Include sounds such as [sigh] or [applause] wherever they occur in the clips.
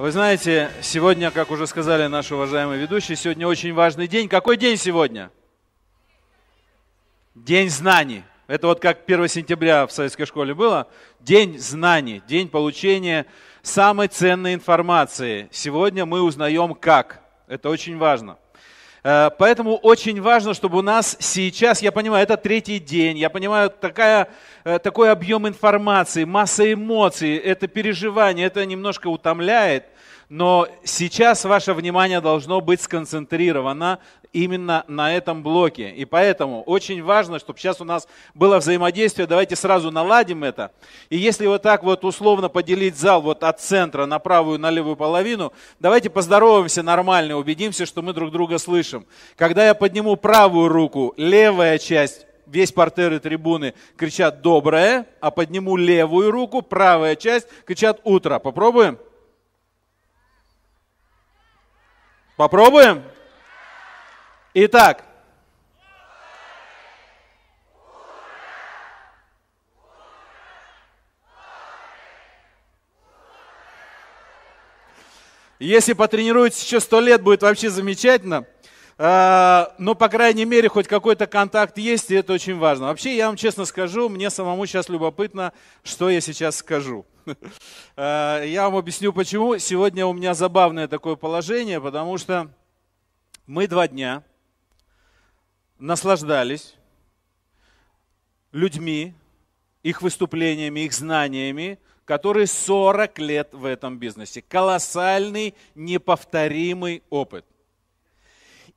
Вы знаете, сегодня, как уже сказали наши уважаемые ведущие, сегодня очень важный день. Какой день сегодня? День знаний. Это вот как 1 сентября в советской школе было. День знаний, день получения самой ценной информации. Сегодня мы узнаем как. Это очень важно. Э, поэтому очень важно, чтобы у нас сейчас, я понимаю, это третий день, я понимаю, такая, э, такой объем информации, масса эмоций, это переживание, это немножко утомляет, но сейчас ваше внимание должно быть сконцентрировано именно на этом блоке. И поэтому очень важно, чтобы сейчас у нас было взаимодействие. Давайте сразу наладим это. И если вот так вот условно поделить зал вот от центра на правую, на левую половину, давайте поздороваемся нормально, убедимся, что мы друг друга слышим. Когда я подниму правую руку, левая часть весь портер и трибуны кричат «доброе», а подниму левую руку, правая часть кричат «утро». Попробуем? Попробуем? Итак, Если потренируетесь еще сто лет, будет вообще замечательно. А, но, по крайней мере, хоть какой-то контакт есть, и это очень важно. Вообще, я вам честно скажу, мне самому сейчас любопытно, что я сейчас скажу. [laughs] А, я вам объясню, почему. Сегодня у меня забавное такое положение, потому что мы два дня наслаждались людьми, их выступлениями, их знаниями, которые 40 лет в этом бизнесе. Колоссальный, неповторимый опыт.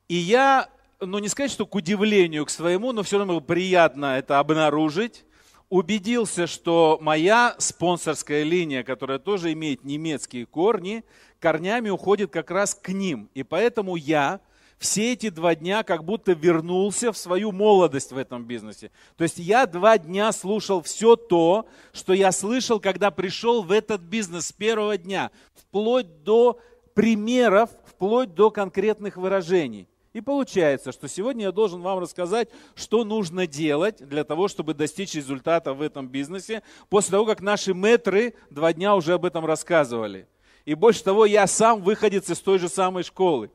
И я, ну не сказать, что к удивлению к своему, но все равно приятно это обнаружить, убедился, что моя спонсорская линия, которая тоже имеет немецкие корни, корнями уходит как раз к ним. И поэтому я – все эти два дня как будто вернулся в свою молодость в этом бизнесе. То есть я два дня слушал все то, что я слышал, когда пришел в этот бизнес с первого дня, вплоть до примеров, вплоть до конкретных выражений. И получается, что сегодня я должен вам рассказать, что нужно делать для того, чтобы достичь результата в этом бизнесе, после того, как наши метры два дня уже об этом рассказывали. И больше того, я сам выходец из той же самой школы.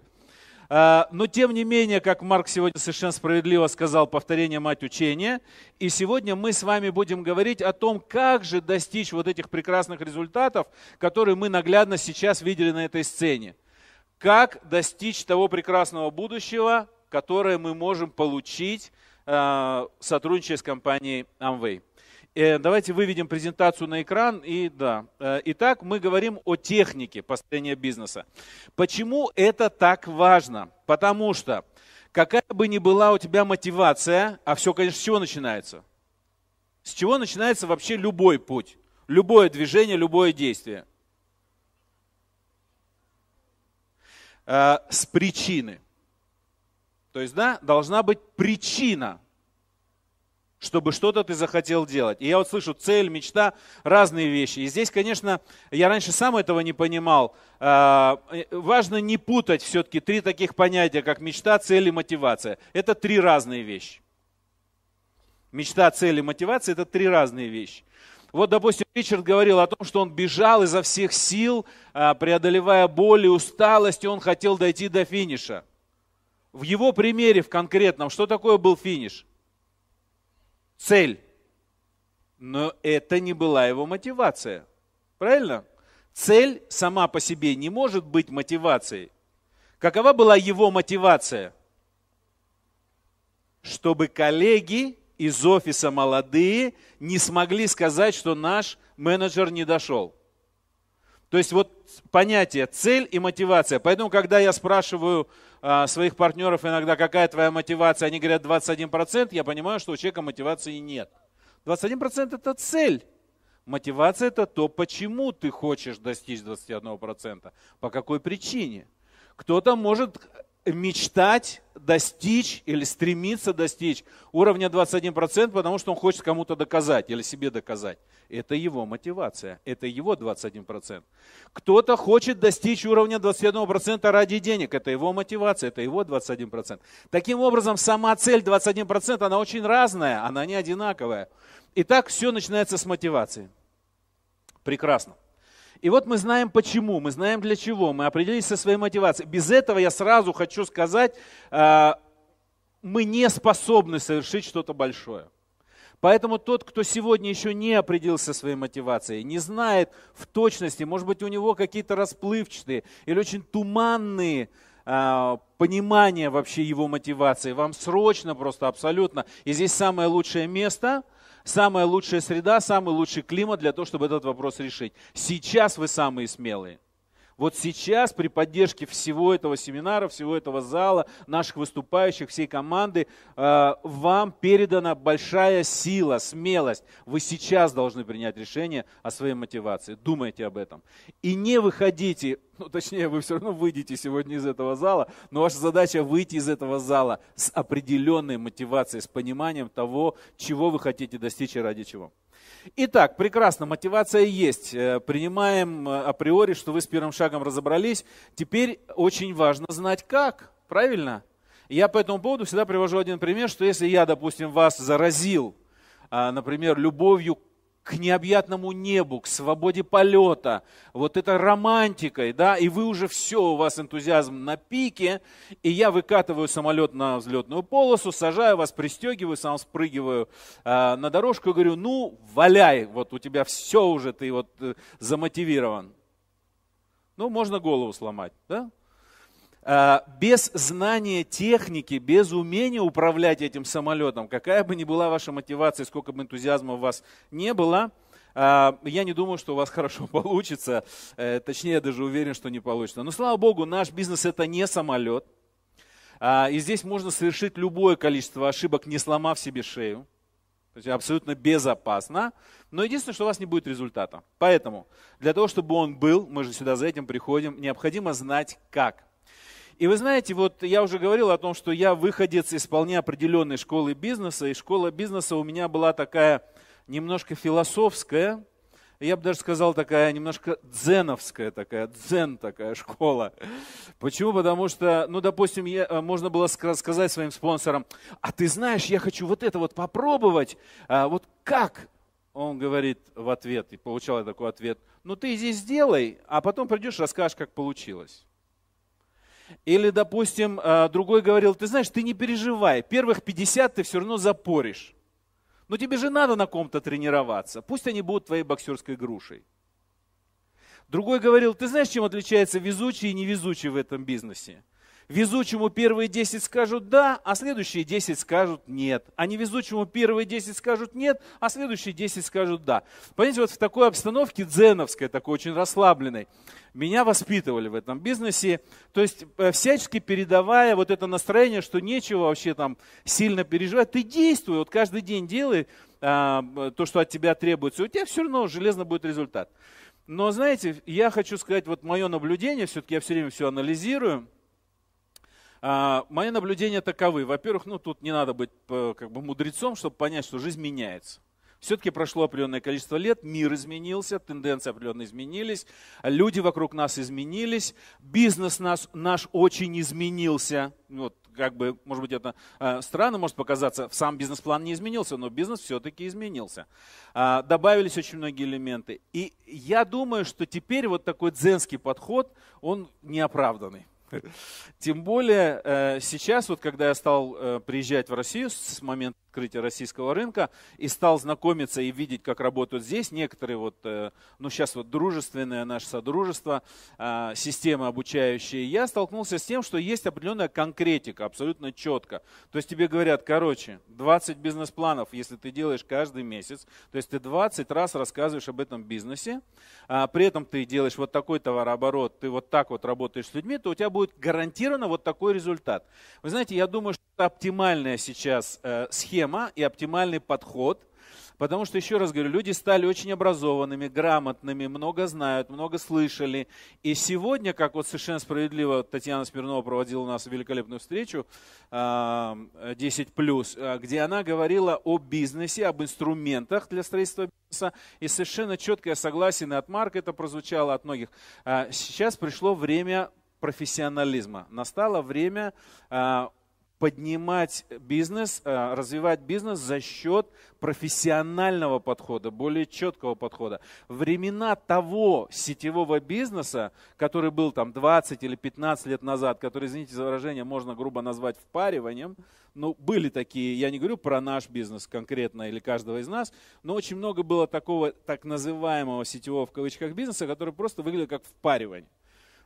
Э, но тем не менее, как Марк сегодня совершенно справедливо сказал, повторение мать учения. И сегодня мы с вами будем говорить о том, как же достичь вот этих прекрасных результатов, которые мы наглядно сейчас видели на этой сцене. Как достичь того прекрасного будущего, которое мы можем получить, э, сотрудничая с компанией Amway. Э, давайте выведем презентацию на экран. И да. Э, итак, мы говорим о технике построения бизнеса. Почему это так важно? Потому что какая бы ни была у тебя мотивация, а все, конечно, с чего начинается? С чего начинается вообще любой путь, любое движение, любое действие? Э, с причины. То есть, да, должна быть причина чтобы что-то ты захотел делать. И я вот слышу цель, мечта, разные вещи. И здесь, конечно, я раньше сам этого не понимал. А, э, важно не путать все-таки три таких понятия, как мечта, цель и мотивация. Это три разные вещи. Мечта, цель и мотивация – это три разные вещи. Вот, допустим, Ричард говорил о том, что он бежал изо всех сил, а, преодолевая боль и усталость, и он хотел дойти до финиша. В его примере в конкретном, что такое был финиш – цель. Но это не была его мотивация. Правильно? Цель сама по себе не может быть мотивацией. Какова была его мотивация? Чтобы коллеги из офиса молодые не смогли сказать, что наш менеджер не дошел. То есть вот понятие цель и мотивация. Поэтому, когда я спрашиваю а, своих партнеров иногда, какая твоя мотивация, они говорят 21%, я понимаю, что у человека мотивации нет. 21% это цель. Мотивация это то, почему ты хочешь достичь 21%, по какой причине. Кто-то может мечтать достичь или стремиться достичь уровня 21%, потому что он хочет кому-то доказать или себе доказать. Это его мотивация, это его 21%. Кто-то хочет достичь уровня 21% ради денег, это его мотивация, это его 21%. Таким образом, сама цель 21%, она очень разная, она не одинаковая. Итак, все начинается с мотивации. Прекрасно. И вот мы знаем почему, мы знаем для чего, мы определились со своей мотивацией. Без этого я сразу хочу сказать, э, мы не способны совершить что-то большое. Поэтому тот, кто сегодня еще не определился своей мотивацией, не знает в точности, может быть, у него какие-то расплывчатые или очень туманные э, понимания вообще его мотивации. Вам срочно просто абсолютно. И здесь самое лучшее место – самая лучшая среда, самый лучший климат для того, чтобы этот вопрос решить. Сейчас вы самые смелые. Вот сейчас при поддержке всего этого семинара, всего этого зала, наших выступающих, всей команды, э, вам передана большая сила, смелость. Вы сейчас должны принять решение о своей мотивации. Думайте об этом. И не выходите ну точнее, вы все равно выйдете сегодня из этого зала, но ваша задача выйти из этого зала с определенной мотивацией, с пониманием того, чего вы хотите достичь и ради чего. Итак, прекрасно, мотивация есть. Э, принимаем э, априори, что вы с первым шагом разобрались. Теперь очень важно знать как, правильно? Я по этому поводу всегда привожу один пример, что если я, допустим, вас заразил, а, например, любовью к необъятному небу, к свободе полета, вот это романтикой, да, и вы уже все, у вас энтузиазм на пике, и я выкатываю самолет на взлетную полосу, сажаю вас, пристегиваю, сам спрыгиваю э, на дорожку и говорю, ну, валяй, вот у тебя все уже, ты вот э, замотивирован. Ну, можно голову сломать, да? Э, без знания техники, без умения управлять этим самолетом, какая бы ни была ваша мотивация, сколько бы энтузиазма у вас не было, э, я не думаю, что у вас [laughs] хорошо получится. Э, точнее, я даже уверен, что не получится. Но слава богу, наш бизнес это не самолет. И здесь можно совершить любое количество ошибок, не сломав себе шею. То есть абсолютно безопасно. Но единственное, что у вас не будет результата. Поэтому для того, чтобы он был, мы же сюда за этим приходим, необходимо знать как. И вы знаете, вот я уже говорил о том, что я выходец из вполне определенной школы бизнеса, и школа бизнеса у меня была такая немножко философская, я бы даже сказал, такая немножко дзеновская такая, дзен такая школа. Почему? Потому что, ну, допустим, я, э, можно было сказать своим спонсорам, а ты знаешь, я хочу вот это вот попробовать, а вот как? Он говорит в ответ, и получал я такой ответ, ну ты здесь сделай, а потом придешь, расскажешь, как получилось. Или, допустим, э, другой говорил, ты знаешь, ты не переживай, первых 50 ты все равно запоришь. Но тебе же надо на ком-то тренироваться, пусть они будут твоей боксерской грушей. Другой говорил, ты знаешь, чем отличается везучий и невезучий в этом бизнесе? Везучему первые 10 скажут «да», а следующие 10 скажут «нет». А невезучему первые 10 скажут «нет», а следующие 10 скажут «да». Понимаете, вот в такой обстановке дзеновской, такой очень расслабленной, меня воспитывали в этом бизнесе. То есть э, всячески передавая вот это настроение, что нечего вообще там сильно переживать. Ты действуй, вот каждый день делай а, то, что от тебя требуется. У тебя все равно железно будет результат. Но знаете, я хочу сказать, вот мое наблюдение, все-таки я все время все анализирую – а, мои наблюдения таковы. Во-первых, ну тут не надо быть э, как бы мудрецом, чтобы понять, что жизнь меняется. Все-таки прошло определенное количество лет, мир изменился, тенденции определенно изменились, люди вокруг нас изменились, бизнес нас, наш очень изменился. Вот, как бы, может быть, это э, странно может показаться, сам бизнес-план не изменился, но бизнес все-таки изменился. А, добавились очень многие элементы. И я думаю, что теперь вот такой дзенский подход, он неоправданный. Тем более э, сейчас, вот когда я стал э, приезжать в Россию с момента открытия российского рынка и стал знакомиться и видеть, как работают здесь некоторые вот, э, ну сейчас вот дружественное наше содружество, э, системы обучающие. Я столкнулся с тем, что есть определенная конкретика, абсолютно четко. То есть тебе говорят, короче, 20 бизнес-планов, если ты делаешь каждый месяц, то есть ты 20 раз рассказываешь об этом бизнесе, а при этом ты делаешь вот такой товарооборот, ты вот так вот работаешь с людьми, то у тебя будет гарантированно вот такой результат. Вы знаете, я думаю, что это оптимальная сейчас э, схема система и оптимальный подход, потому что, еще раз говорю, люди стали очень образованными, грамотными, много знают, много слышали. И сегодня, как вот совершенно справедливо Татьяна Смирнова проводила у нас великолепную встречу 10+, а, а, где она говорила о бизнесе, об инструментах для строительства бизнеса. И совершенно четкое согласие и от Марка это прозвучало, от многих. А, сейчас пришло время профессионализма. Настало время поднимать бизнес, э, развивать бизнес за счет профессионального подхода, более четкого подхода. Времена того сетевого бизнеса, который был там 20 или 15 лет назад, который, извините за выражение, можно грубо назвать впариванием, ну, были такие, я не говорю про наш бизнес конкретно или каждого из нас, но очень много было такого так называемого сетевого в кавычках бизнеса, который просто выглядел как впаривание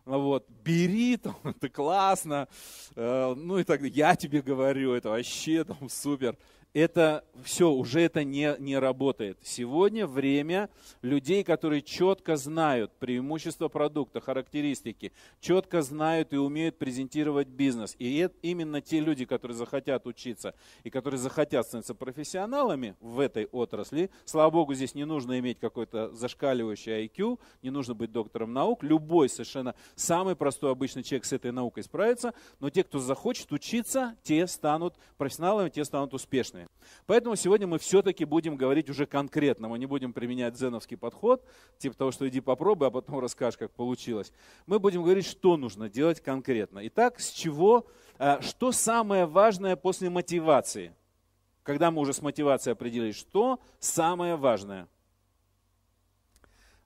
вот, бери, [laughs] там, это классно, э, ну и так, я тебе говорю, это вообще там супер это все, уже это не, не работает. Сегодня время людей, которые четко знают преимущества продукта, характеристики, четко знают и умеют презентировать бизнес. И это именно те люди, которые захотят учиться и которые захотят становиться профессионалами в этой отрасли, слава богу, здесь не нужно иметь какой-то зашкаливающий IQ, не нужно быть доктором наук, любой совершенно самый простой обычный человек с этой наукой справится, но те, кто захочет учиться, те станут профессионалами, те станут успешными разные. Поэтому сегодня мы все-таки будем говорить уже конкретно. Мы не будем применять дзеновский подход, типа того, что иди попробуй, а потом расскажешь, как получилось. Мы будем говорить, что нужно делать конкретно. Итак, с чего, э, что самое важное после мотивации? Когда мы уже с мотивацией определились, что самое важное?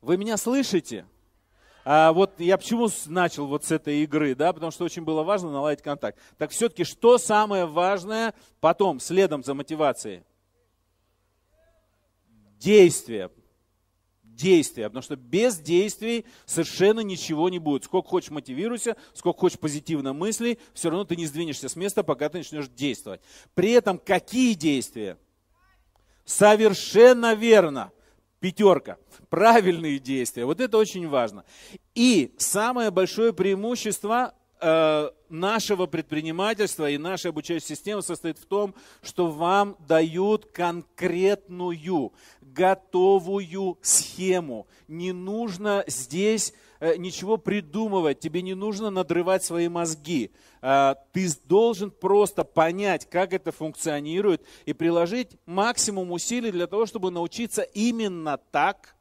Вы меня слышите? А вот я почему начал вот с этой игры, да, потому что очень было важно наладить контакт. Так все-таки что самое важное потом, следом за мотивацией? Действие. Действие, потому что без действий совершенно ничего не будет. Сколько хочешь мотивируйся, сколько хочешь позитивно мыслей, все равно ты не сдвинешься с места, пока ты начнешь действовать. При этом какие действия? Совершенно верно. Пятерка. Правильные действия. Вот это очень важно. И самое большое преимущество э, нашего предпринимательства и нашей обучающей системы состоит в том, что вам дают конкретную, готовую схему. Не нужно здесь Э, ничего придумывать, тебе не нужно надрывать свои мозги. А, ты должен просто понять, как это функционирует, и приложить максимум усилий для того, чтобы научиться именно так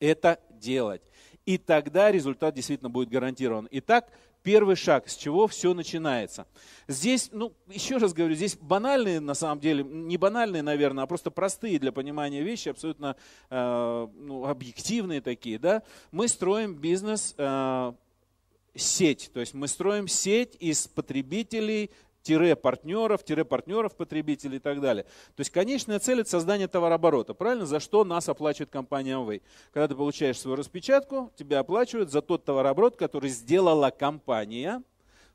это делать. И тогда результат действительно будет гарантирован. Итак, Первый шаг, с чего все начинается. Здесь, ну, еще раз говорю, здесь банальные, на самом деле, не банальные, наверное, а просто простые для понимания вещи, абсолютно э, ну, объективные такие, да. Мы строим бизнес э, сеть. То есть мы строим сеть из потребителей, тире партнеров, тире партнеров потребителей и так далее. То есть конечная цель – это создание товарооборота, правильно? За что нас оплачивает компания Amway. Когда ты получаешь свою распечатку, тебя оплачивают за тот товарооборот, который сделала компания –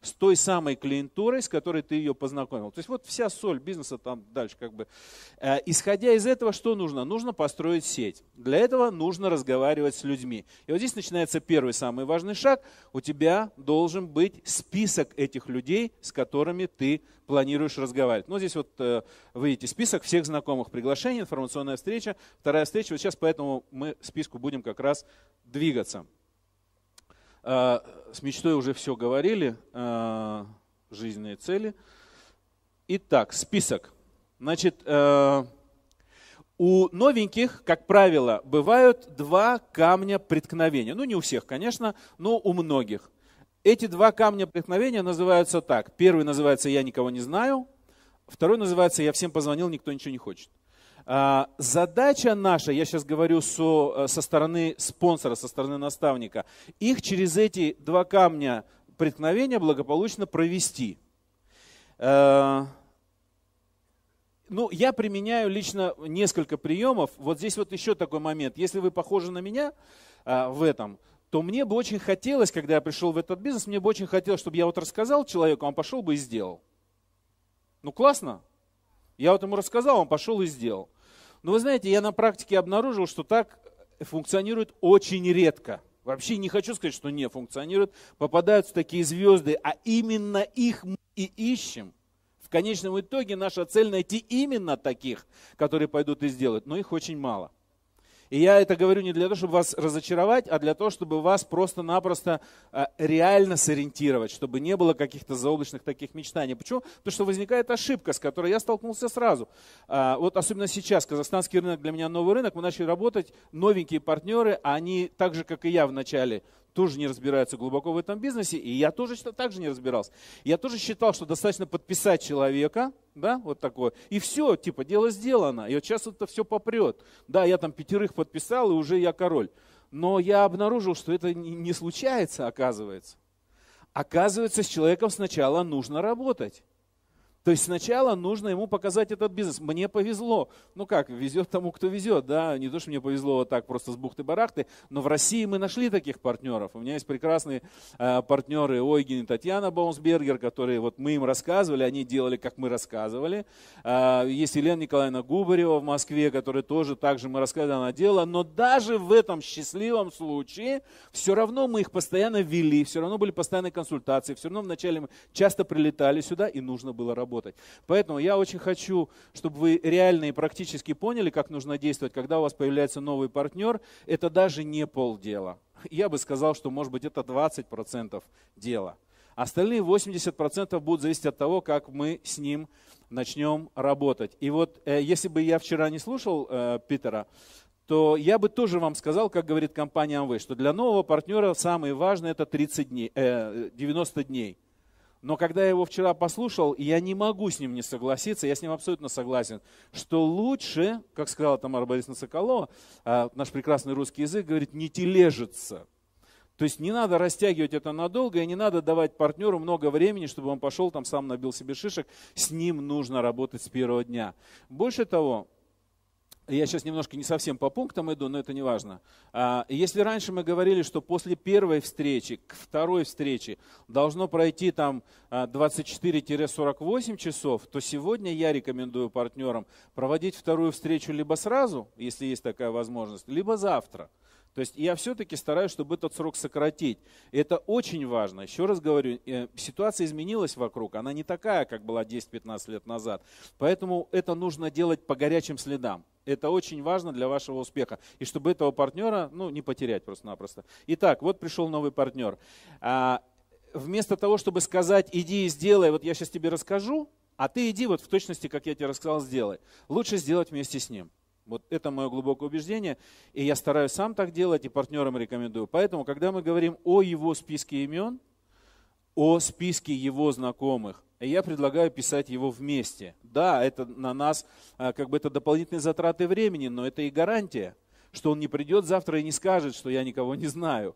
с той самой клиентурой, с которой ты ее познакомил. То есть вот вся соль бизнеса там дальше как бы. Э, исходя из этого, что нужно? Нужно построить сеть. Для этого нужно разговаривать с людьми. И вот здесь начинается первый самый важный шаг. У тебя должен быть список этих людей, с которыми ты планируешь разговаривать. Ну, здесь вот э, вы видите список всех знакомых приглашений, информационная встреча, вторая встреча. Вот сейчас поэтому мы списку будем как раз двигаться. Э, с мечтой уже все говорили, э, жизненные цели. Итак, список. Значит, э, у новеньких, как правило, бывают два камня преткновения. Ну, не у всех, конечно, но у многих. Эти два камня преткновения называются так. Первый называется «я никого не знаю», второй называется «я всем позвонил, никто ничего не хочет». А, задача наша, я сейчас говорю со, э, со стороны спонсора, со стороны наставника, их через эти два камня преткновения благополучно провести. Э, ну, я применяю лично несколько приемов. Вот здесь вот еще такой момент. Если вы похожи на меня э, в этом, то мне бы очень хотелось, когда я пришел в этот бизнес, мне бы очень хотелось, чтобы я вот рассказал человеку, а он пошел бы и сделал. Ну, классно. Я вот ему рассказал, он пошел и сделал. Но вы знаете, я на практике обнаружил, что так функционирует очень редко. Вообще не хочу сказать, что не функционирует. Попадаются такие звезды, а именно их мы и ищем. В конечном итоге наша цель найти именно таких, которые пойдут и сделают, но их очень мало. И я это говорю не для того, чтобы вас разочаровать, а для того, чтобы вас просто-напросто э, реально сориентировать, чтобы не было каких-то заоблачных таких мечтаний. Почему? Потому что возникает ошибка, с которой я столкнулся сразу. А, вот особенно сейчас, казахстанский рынок для меня новый рынок, мы начали работать, новенькие партнеры, а они так же, как и я вначале тоже не разбираются глубоко в этом бизнесе, и я тоже так же не разбирался. Я тоже считал, что достаточно подписать человека, да, вот такое, и все, типа, дело сделано, и вот сейчас это все попрет. Да, я там пятерых подписал, и уже я король. Но я обнаружил, что это не случается, оказывается. Оказывается, с человеком сначала нужно работать. То есть сначала нужно ему показать этот бизнес. Мне повезло. Ну как, везет тому, кто везет, да. Не то, что мне повезло вот так просто с бухты-барахты, но в России мы нашли таких партнеров. У меня есть прекрасные э, партнеры Ойгин и Татьяна Баунсбергер, которые вот мы им рассказывали, они делали, как мы рассказывали. Э, есть Елена Николаевна Губарева в Москве, которая тоже так же мы рассказывали, она делала. Но даже в этом счастливом случае все равно мы их постоянно вели, все равно были постоянные консультации, все равно вначале мы часто прилетали сюда и нужно было работать работать. Поэтому я очень хочу, чтобы вы реально и практически поняли, как нужно действовать, когда у вас появляется новый партнер. Это даже не полдела. Я бы сказал, что, может быть, это 20% дела. Остальные 80% будут зависеть от того, как мы с ним начнем работать. И вот э, если бы я вчера не слушал э, Питера, то я бы тоже вам сказал, как говорит компания Amway, что для нового партнера самое важное это 30 дней, э, 90 дней. Но когда я его вчера послушал, я не могу с ним не согласиться, я с ним абсолютно согласен, что лучше, как сказала Тамара Борисовна Соколова, а, наш прекрасный русский язык говорит, не тележится, То есть не надо растягивать это надолго, и не надо давать партнеру много времени, чтобы он пошел там сам набил себе шишек. С ним нужно работать с первого дня. Больше того, я сейчас немножко не совсем по пунктам иду, но это не важно. А, если раньше мы говорили, что после первой встречи к второй встрече должно пройти там 24-48 а, часов, то сегодня я рекомендую партнерам проводить вторую встречу либо сразу, если есть такая возможность, либо завтра – то есть я все-таки стараюсь, чтобы этот срок сократить. Это очень важно. Еще раз говорю, э, ситуация изменилась вокруг, она не такая, как была 10-15 лет назад. Поэтому это нужно делать по горячим следам. Это очень важно для вашего успеха. И чтобы этого партнера ну, не потерять просто-напросто. Итак, вот пришел новый партнер. А, вместо того, чтобы сказать, иди и сделай, вот я сейчас тебе расскажу, а ты иди вот в точности, как я тебе рассказал, сделай. Лучше сделать вместе с ним. Вот это мое глубокое убеждение, и я стараюсь сам так делать, и партнерам рекомендую. Поэтому, когда мы говорим о его списке имен, о списке его знакомых, я предлагаю писать его вместе. Да, это на нас, а, как бы это дополнительные затраты времени, но это и гарантия, что он не придет завтра и не скажет, что я никого не знаю.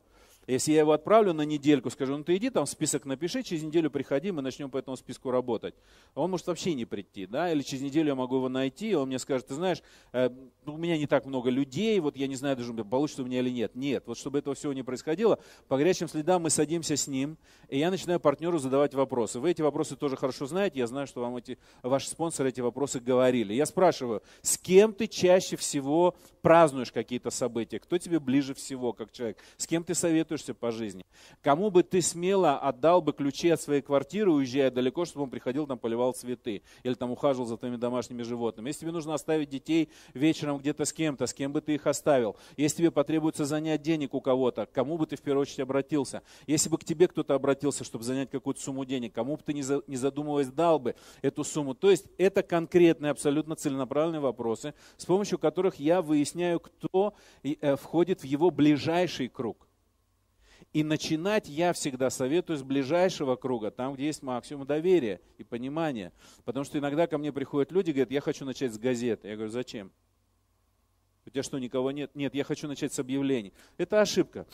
Если я его отправлю на недельку, скажу, ну ты иди там список напиши, через неделю приходи, мы начнем по этому списку работать. он может вообще не прийти, да, или через неделю я могу его найти, и он мне скажет, ты знаешь, э, ну, у меня не так много людей, вот я не знаю даже, получится у меня или нет. Нет, вот чтобы этого всего не происходило, по горячим следам мы садимся с ним, и я начинаю партнеру задавать вопросы. Вы эти вопросы тоже хорошо знаете, я знаю, что вам эти, ваши спонсоры эти вопросы говорили. Я спрашиваю, с кем ты чаще всего празднуешь какие-то события, кто тебе ближе всего как человек, с кем ты советуешь ориентируешься по жизни. Кому бы ты смело отдал бы ключи от своей квартиры, уезжая далеко, чтобы он приходил, там поливал цветы или там ухаживал за твоими домашними животными. Если тебе нужно оставить детей вечером где-то с кем-то, с кем бы ты их оставил. Если тебе потребуется занять денег у кого-то, кому бы ты в первую очередь обратился. Если бы к тебе кто-то обратился, чтобы занять какую-то сумму денег, кому бы ты не задумываясь дал бы эту сумму. То есть это конкретные, абсолютно целенаправленные вопросы, с помощью которых я выясняю, кто э, входит в его ближайший круг. И начинать я всегда советую с ближайшего круга, там, где есть максимум доверия и понимания. Потому что иногда ко мне приходят люди, и говорят, я хочу начать с газеты. Я говорю, зачем? У тебя что, никого нет? Нет, я хочу начать с объявлений. Это ошибка.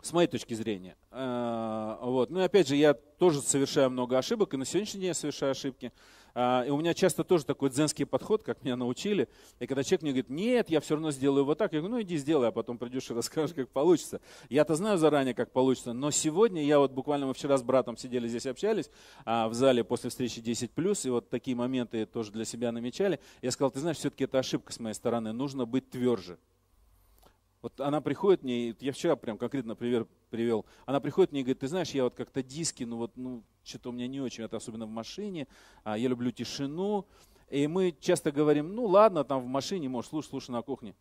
С моей точки зрения. А, вот. Ну и опять же, я тоже совершаю много ошибок, и на сегодняшний день я совершаю ошибки. А, и у меня часто тоже такой дзенский подход, как меня научили. И когда человек мне говорит, нет, я все равно сделаю вот так, я говорю, ну иди сделай, а потом придешь и [laughs] расскажешь, как получится. Я-то знаю заранее, как получится, но сегодня я вот буквально мы вчера с братом сидели здесь, общались а, в зале после встречи 10+, и вот такие моменты тоже для себя намечали. Я сказал, ты знаешь, все-таки это ошибка с моей стороны, нужно быть тверже. Вот она приходит мне, я вчера прям конкретно пример привел, она приходит мне и говорит, ты знаешь, я вот как-то диски, ну вот, ну, что-то у меня не очень, это особенно в машине, а я люблю тишину. И мы часто говорим, ну ладно, там в машине, можешь, слушать слушай на кухне.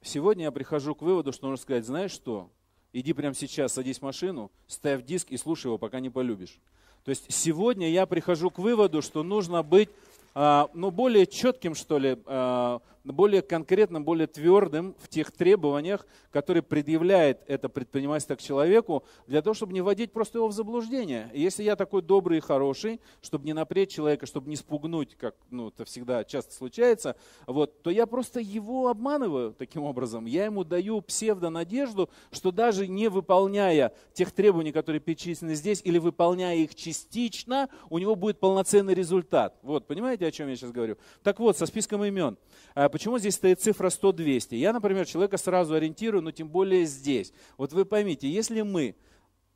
Сегодня я прихожу к выводу, что нужно сказать, знаешь что, иди прямо сейчас, садись в машину, ставь диск и слушай его, пока не полюбишь. То есть сегодня я прихожу к выводу, что нужно быть а, ну, более четким, что ли, а, более конкретным, более твердым в тех требованиях, которые предъявляет это предпринимательство к человеку, для того, чтобы не вводить просто его в заблуждение. И если я такой добрый и хороший, чтобы не напрячь человека, чтобы не спугнуть, как ну, это всегда часто случается, вот, то я просто его обманываю таким образом. Я ему даю псевдонадежду, что даже не выполняя тех требований, которые перечислены здесь, или выполняя их частично, у него будет полноценный результат. Вот, понимаете, о чем я сейчас говорю? Так вот, со списком имен. Э, «А почему здесь стоит цифра 100-200? Я, например, человека сразу ориентирую, но тем более здесь. Вот вы поймите, если мы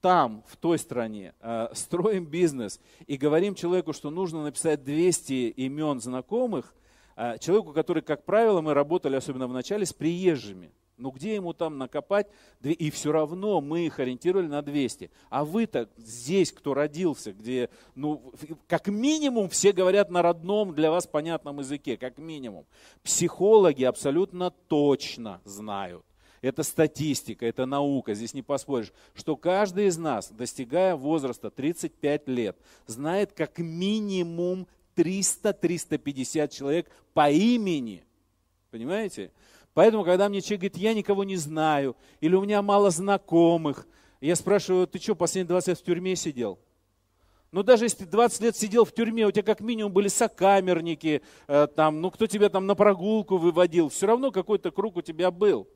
там, в той стране, э, строим бизнес и говорим человеку, что нужно написать 200 имен знакомых, э, человеку, который, как правило, мы работали, особенно в начале, с приезжими – ну где ему там накопать? И все равно мы их ориентировали на 200. А вы-то здесь, кто родился, где, ну, как минимум все говорят на родном для вас понятном языке, как минимум. Психологи абсолютно точно знают. Это статистика, это наука, здесь не поспоришь, что каждый из нас, достигая возраста 35 лет, знает как минимум 300-350 человек по имени. Понимаете? Поэтому, когда мне человек говорит, я никого не знаю, или у меня мало знакомых, я спрашиваю, ты что, последние 20 лет в тюрьме сидел? Ну, даже если ты 20 лет сидел в тюрьме, у тебя как минимум были сокамерники, э, там, ну, кто тебя там на прогулку выводил, все равно какой-то круг у тебя был.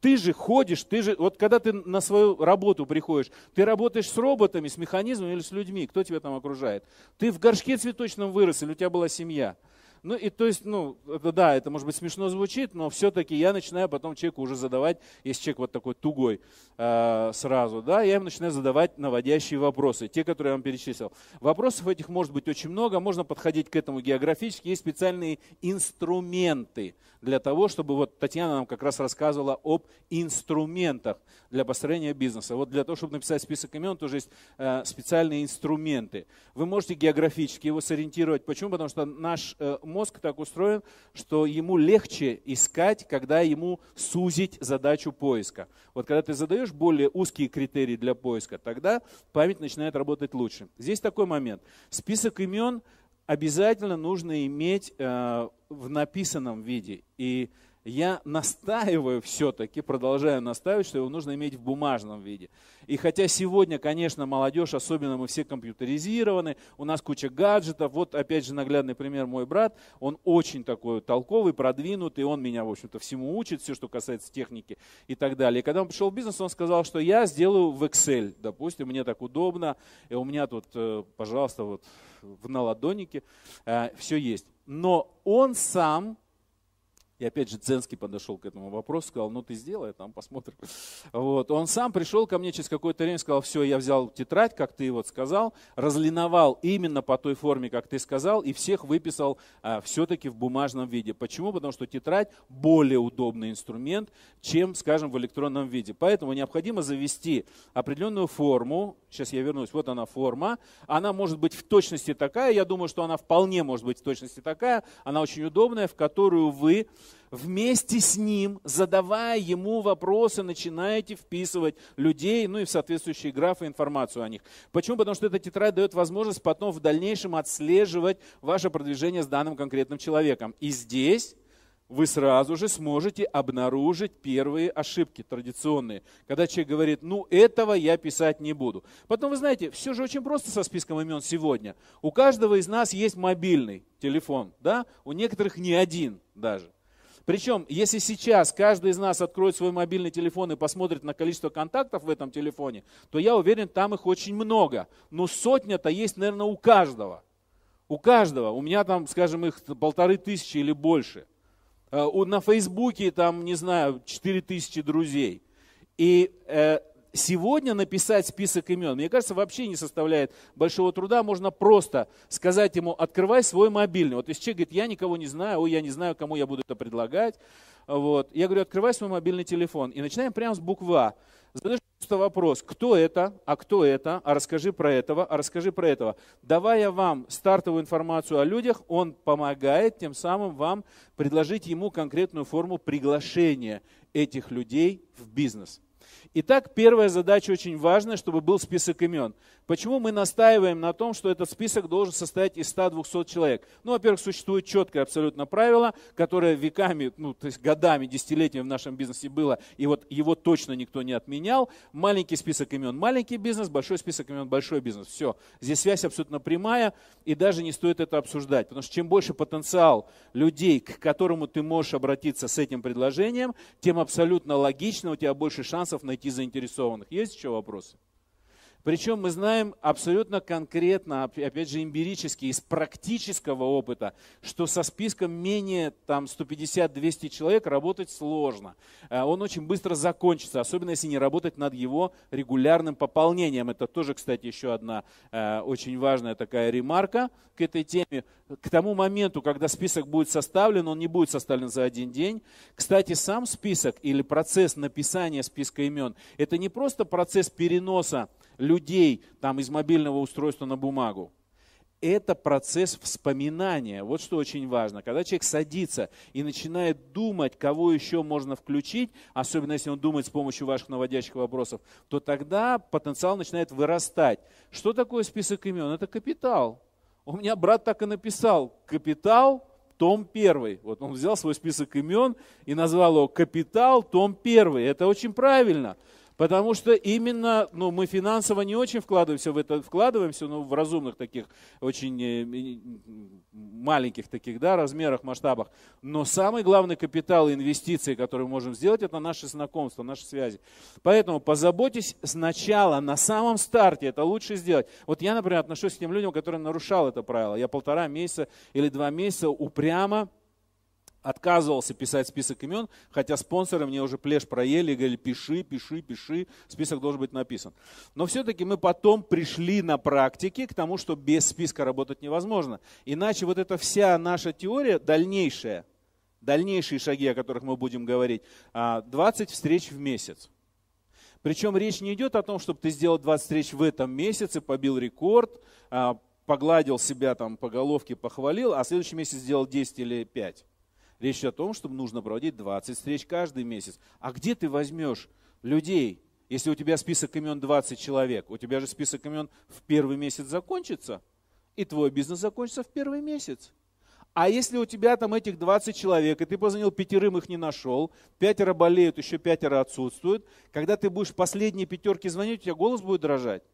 Ты же ходишь, ты же, вот когда ты на свою работу приходишь, ты работаешь с роботами, с механизмами или с людьми, кто тебя там окружает? Ты в горшке цветочном вырос, или у тебя была семья? Ну и то есть, ну, это, да, это может быть смешно звучит, но все-таки я начинаю потом человеку уже задавать, если человек вот такой тугой э, сразу, да, я им начинаю задавать наводящие вопросы, те, которые я вам перечислил. Вопросов этих может быть очень много, можно подходить к этому географически, есть специальные инструменты для того, чтобы вот Татьяна нам как раз рассказывала об инструментах для построения бизнеса. Вот для того, чтобы написать список имен, тоже есть э, специальные инструменты. Вы можете географически его сориентировать. Почему? Потому что наш э, мозг так устроен, что ему легче искать, когда ему сузить задачу поиска. Вот когда ты задаешь более узкие критерии для поиска, тогда память начинает работать лучше. Здесь такой момент. Список имен обязательно нужно иметь э, в написанном виде. И я настаиваю все-таки, продолжаю настаивать, что его нужно иметь в бумажном виде. И хотя сегодня, конечно, молодежь, особенно мы все компьютеризированы, у нас куча гаджетов. Вот опять же наглядный пример мой брат, он очень такой толковый, продвинутый, он меня, в общем-то, всему учит, все, что касается техники и так далее. И когда он пришел в бизнес, он сказал, что я сделаю в Excel, допустим, мне так удобно, и у меня тут, э, пожалуйста, вот в наладонике э, все есть. Но он сам и опять же Дзенский подошел к этому вопросу, сказал, ну ты сделай, а там посмотрим. Вот. Он сам пришел ко мне через какое-то время, сказал, все, я взял тетрадь, как ты вот сказал, разлиновал именно по той форме, как ты сказал, и всех выписал а, все-таки в бумажном виде. Почему? Потому что тетрадь более удобный инструмент, чем, скажем, в электронном виде. Поэтому необходимо завести определенную форму, сейчас я вернусь, вот она форма, она может быть в точности такая, я думаю, что она вполне может быть в точности такая, она очень удобная, в которую вы вместе с ним, задавая ему вопросы, начинаете вписывать людей, ну и в соответствующие графы информацию о них. Почему? Потому что эта тетрадь дает возможность потом в дальнейшем отслеживать ваше продвижение с данным конкретным человеком. И здесь вы сразу же сможете обнаружить первые ошибки традиционные. Когда человек говорит, ну этого я писать не буду. Потом, вы знаете, все же очень просто со списком имен сегодня. У каждого из нас есть мобильный телефон, да? У некоторых не один даже. Причем, если сейчас каждый из нас откроет свой мобильный телефон и посмотрит на количество контактов в этом телефоне, то я уверен, там их очень много. Но сотня-то есть, наверное, у каждого. У каждого. У меня там, скажем, их полторы тысячи или больше. Э, на Фейсбуке там, не знаю, четыре тысячи друзей. И э, сегодня написать список имен, мне кажется, вообще не составляет большого труда. Можно просто сказать ему, открывай свой мобильный. Вот если человек говорит, я никого не знаю, ой, я не знаю, кому я буду это предлагать. Вот. Я говорю, открывай свой мобильный телефон. И начинаем прямо с буквы А. Задаешь просто вопрос, кто это, а кто это, а расскажи про этого, а расскажи про этого. Давая вам стартовую информацию о людях, он помогает тем самым вам предложить ему конкретную форму приглашения этих людей в бизнес. Итак, первая задача очень важная, чтобы был список имен. Почему мы настаиваем на том, что этот список должен состоять из 100-200 человек? Ну, во-первых, существует четкое абсолютно правило, которое веками, ну, то есть годами, десятилетиями в нашем бизнесе было, и вот его точно никто не отменял. Маленький список имен – маленький бизнес, большой список имен – большой бизнес. Все. Здесь связь абсолютно прямая, и даже не стоит это обсуждать, потому что чем больше потенциал людей, к которому ты можешь обратиться с этим предложением, тем абсолютно логично у тебя больше шансов найти заинтересованных. Есть еще вопросы? Причем мы знаем абсолютно конкретно, опять же, эмпирически, из практического опыта, что со списком менее там, 150-200 человек работать сложно. Э, он очень быстро закончится, особенно если не работать над его регулярным пополнением. Это тоже, кстати, еще одна э, очень важная такая ремарка к этой теме. К тому моменту, когда список будет составлен, он не будет составлен за один день. Кстати, сам список или процесс написания списка имен – это не просто процесс переноса людей там, из мобильного устройства на бумагу. Это процесс вспоминания. Вот что очень важно. Когда человек садится и начинает думать, кого еще можно включить, особенно если он думает с помощью ваших наводящих вопросов, то тогда потенциал начинает вырастать. Что такое список имен? Это капитал. У меня брат так и написал. Капитал, том первый. Вот он взял свой список имен и назвал его «Капитал, том первый». Это очень правильно. Потому что именно ну, мы финансово не очень вкладываемся в это, вкладываемся ну, в разумных таких, очень э, маленьких таких да, размерах, масштабах. Но самый главный капитал и инвестиции, которые мы можем сделать, это наши знакомства, наши связи. Поэтому позаботьтесь сначала, на самом старте, это лучше сделать. Вот я, например, отношусь к тем людям, которые нарушал это правило. Я полтора месяца или два месяца упрямо отказывался писать список имен, хотя спонсоры мне уже плешь проели и говорили, пиши, пиши, пиши, список должен быть написан. Но все-таки мы потом пришли на практике к тому, что без списка работать невозможно. Иначе вот эта вся наша теория дальнейшая, дальнейшие шаги, о которых мы будем говорить, 20 а, встреч в месяц. Причем речь не идет о том, чтобы ты сделал 20 встреч в этом месяце, побил рекорд, а, погладил себя там по головке, похвалил, а в следующий месяц сделал 10 или 5. Речь о том, что нужно проводить 20 встреч каждый месяц. А где ты возьмешь людей, если у тебя список имен 20 человек? У тебя же список имен в первый месяц закончится, и твой бизнес закончится в первый месяц. А если у тебя там этих 20 человек, и ты позвонил пятерым, их не нашел, пятеро болеют, еще пятеро отсутствуют, когда ты будешь в последние пятерки звонить, у тебя голос будет дрожать.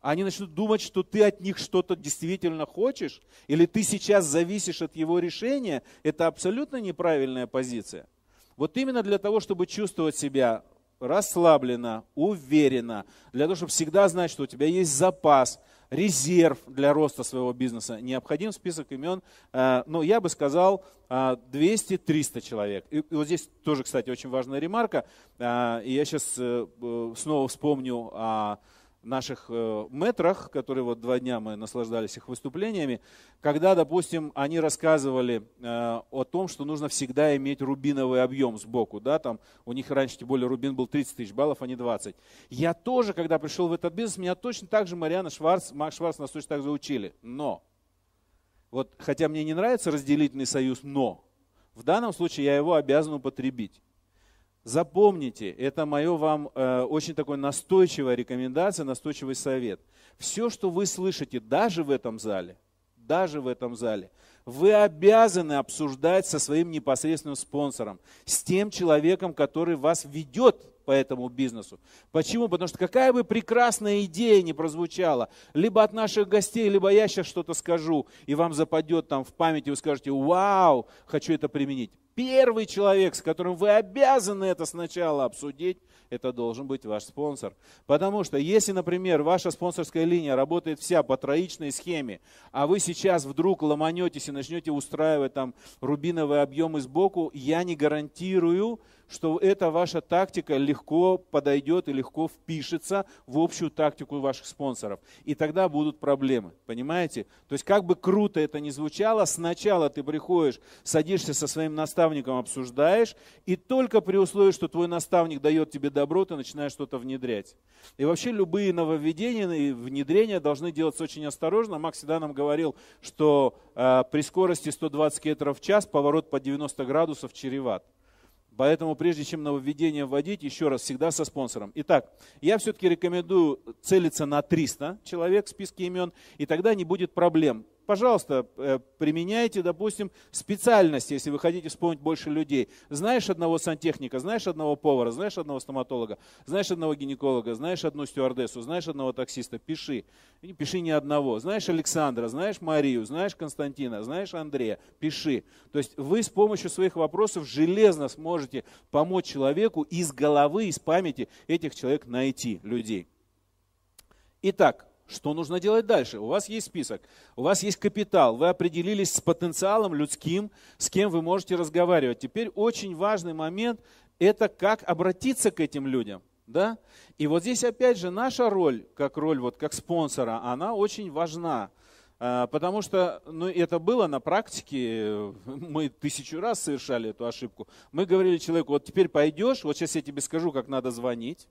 Они начнут думать, что ты от них что-то действительно хочешь, или ты сейчас зависишь от его решения. Это абсолютно неправильная позиция. Вот именно для того, чтобы чувствовать себя расслабленно, уверенно, для того, чтобы всегда знать, что у тебя есть запас, резерв для роста своего бизнеса, необходим список имен, э, ну, я бы сказал, 200-300 э, человек. И вот здесь тоже, кстати, очень важная ремарка. Э, и я сейчас снова вспомню о наших э, метрах, которые вот два дня мы наслаждались их выступлениями, когда, допустим, они рассказывали э, о том, что нужно всегда иметь рубиновый объем сбоку, да, там у них раньше, тем более, рубин был 30 тысяч баллов, а не 20. Я тоже, когда пришел в этот бизнес, меня точно так же Мариана Шварц, Макс Шварц нас точно так же учили, но, вот, хотя мне не нравится разделительный союз «но», в данном случае я его обязан употребить. Запомните, это мое вам э, очень такой настойчивая рекомендация, настойчивый совет. Все, что вы слышите, даже в этом зале, даже в этом зале, вы обязаны обсуждать со своим непосредственным спонсором, с тем человеком, который вас ведет по этому бизнесу. Почему? Потому что какая бы прекрасная идея не прозвучала, либо от наших гостей, либо я сейчас что-то скажу, и вам западет там в памяти, вы скажете, вау, хочу это применить первый человек, с которым вы обязаны это сначала обсудить, это должен быть ваш спонсор. Потому что если, например, ваша спонсорская линия работает вся по троичной схеме, а вы сейчас вдруг ломанетесь и начнете устраивать там рубиновые объемы сбоку, я не гарантирую, что эта ваша тактика легко подойдет и легко впишется в общую тактику ваших спонсоров. И тогда будут проблемы, понимаете? То есть как бы круто это ни звучало, сначала ты приходишь, садишься со своим наставником, наставником обсуждаешь, и только при условии, что твой наставник дает тебе добро, ты начинаешь что-то внедрять. И вообще любые нововведения и внедрения должны делаться очень осторожно. Макс всегда нам говорил, что э, при скорости 120 км в час поворот по 90 градусов чреват. Поэтому прежде чем нововведение вводить, еще раз, всегда со спонсором. Итак, я все-таки рекомендую целиться на 300 человек в списке имен, и тогда не будет проблем пожалуйста, э, применяйте, допустим, специальность, если вы хотите вспомнить больше людей. Знаешь одного сантехника, знаешь одного повара, знаешь одного стоматолога, знаешь одного гинеколога, знаешь одну стюардессу, знаешь одного таксиста, пиши. И пиши ни одного. Знаешь Александра, знаешь Марию, знаешь Константина, знаешь Андрея, пиши. То есть вы с помощью своих вопросов железно сможете помочь человеку из головы, из памяти этих человек найти людей. Итак, что нужно делать дальше? У вас есть список, у вас есть капитал, вы определились с потенциалом людским, с кем вы можете разговаривать. Теперь очень важный момент – это как обратиться к этим людям. Да? И вот здесь опять же наша роль, как роль вот как спонсора, она очень важна. А, потому что ну, это было на практике, [laughs] мы тысячу раз совершали эту ошибку. Мы говорили человеку, вот теперь пойдешь, вот сейчас я тебе скажу, как надо звонить,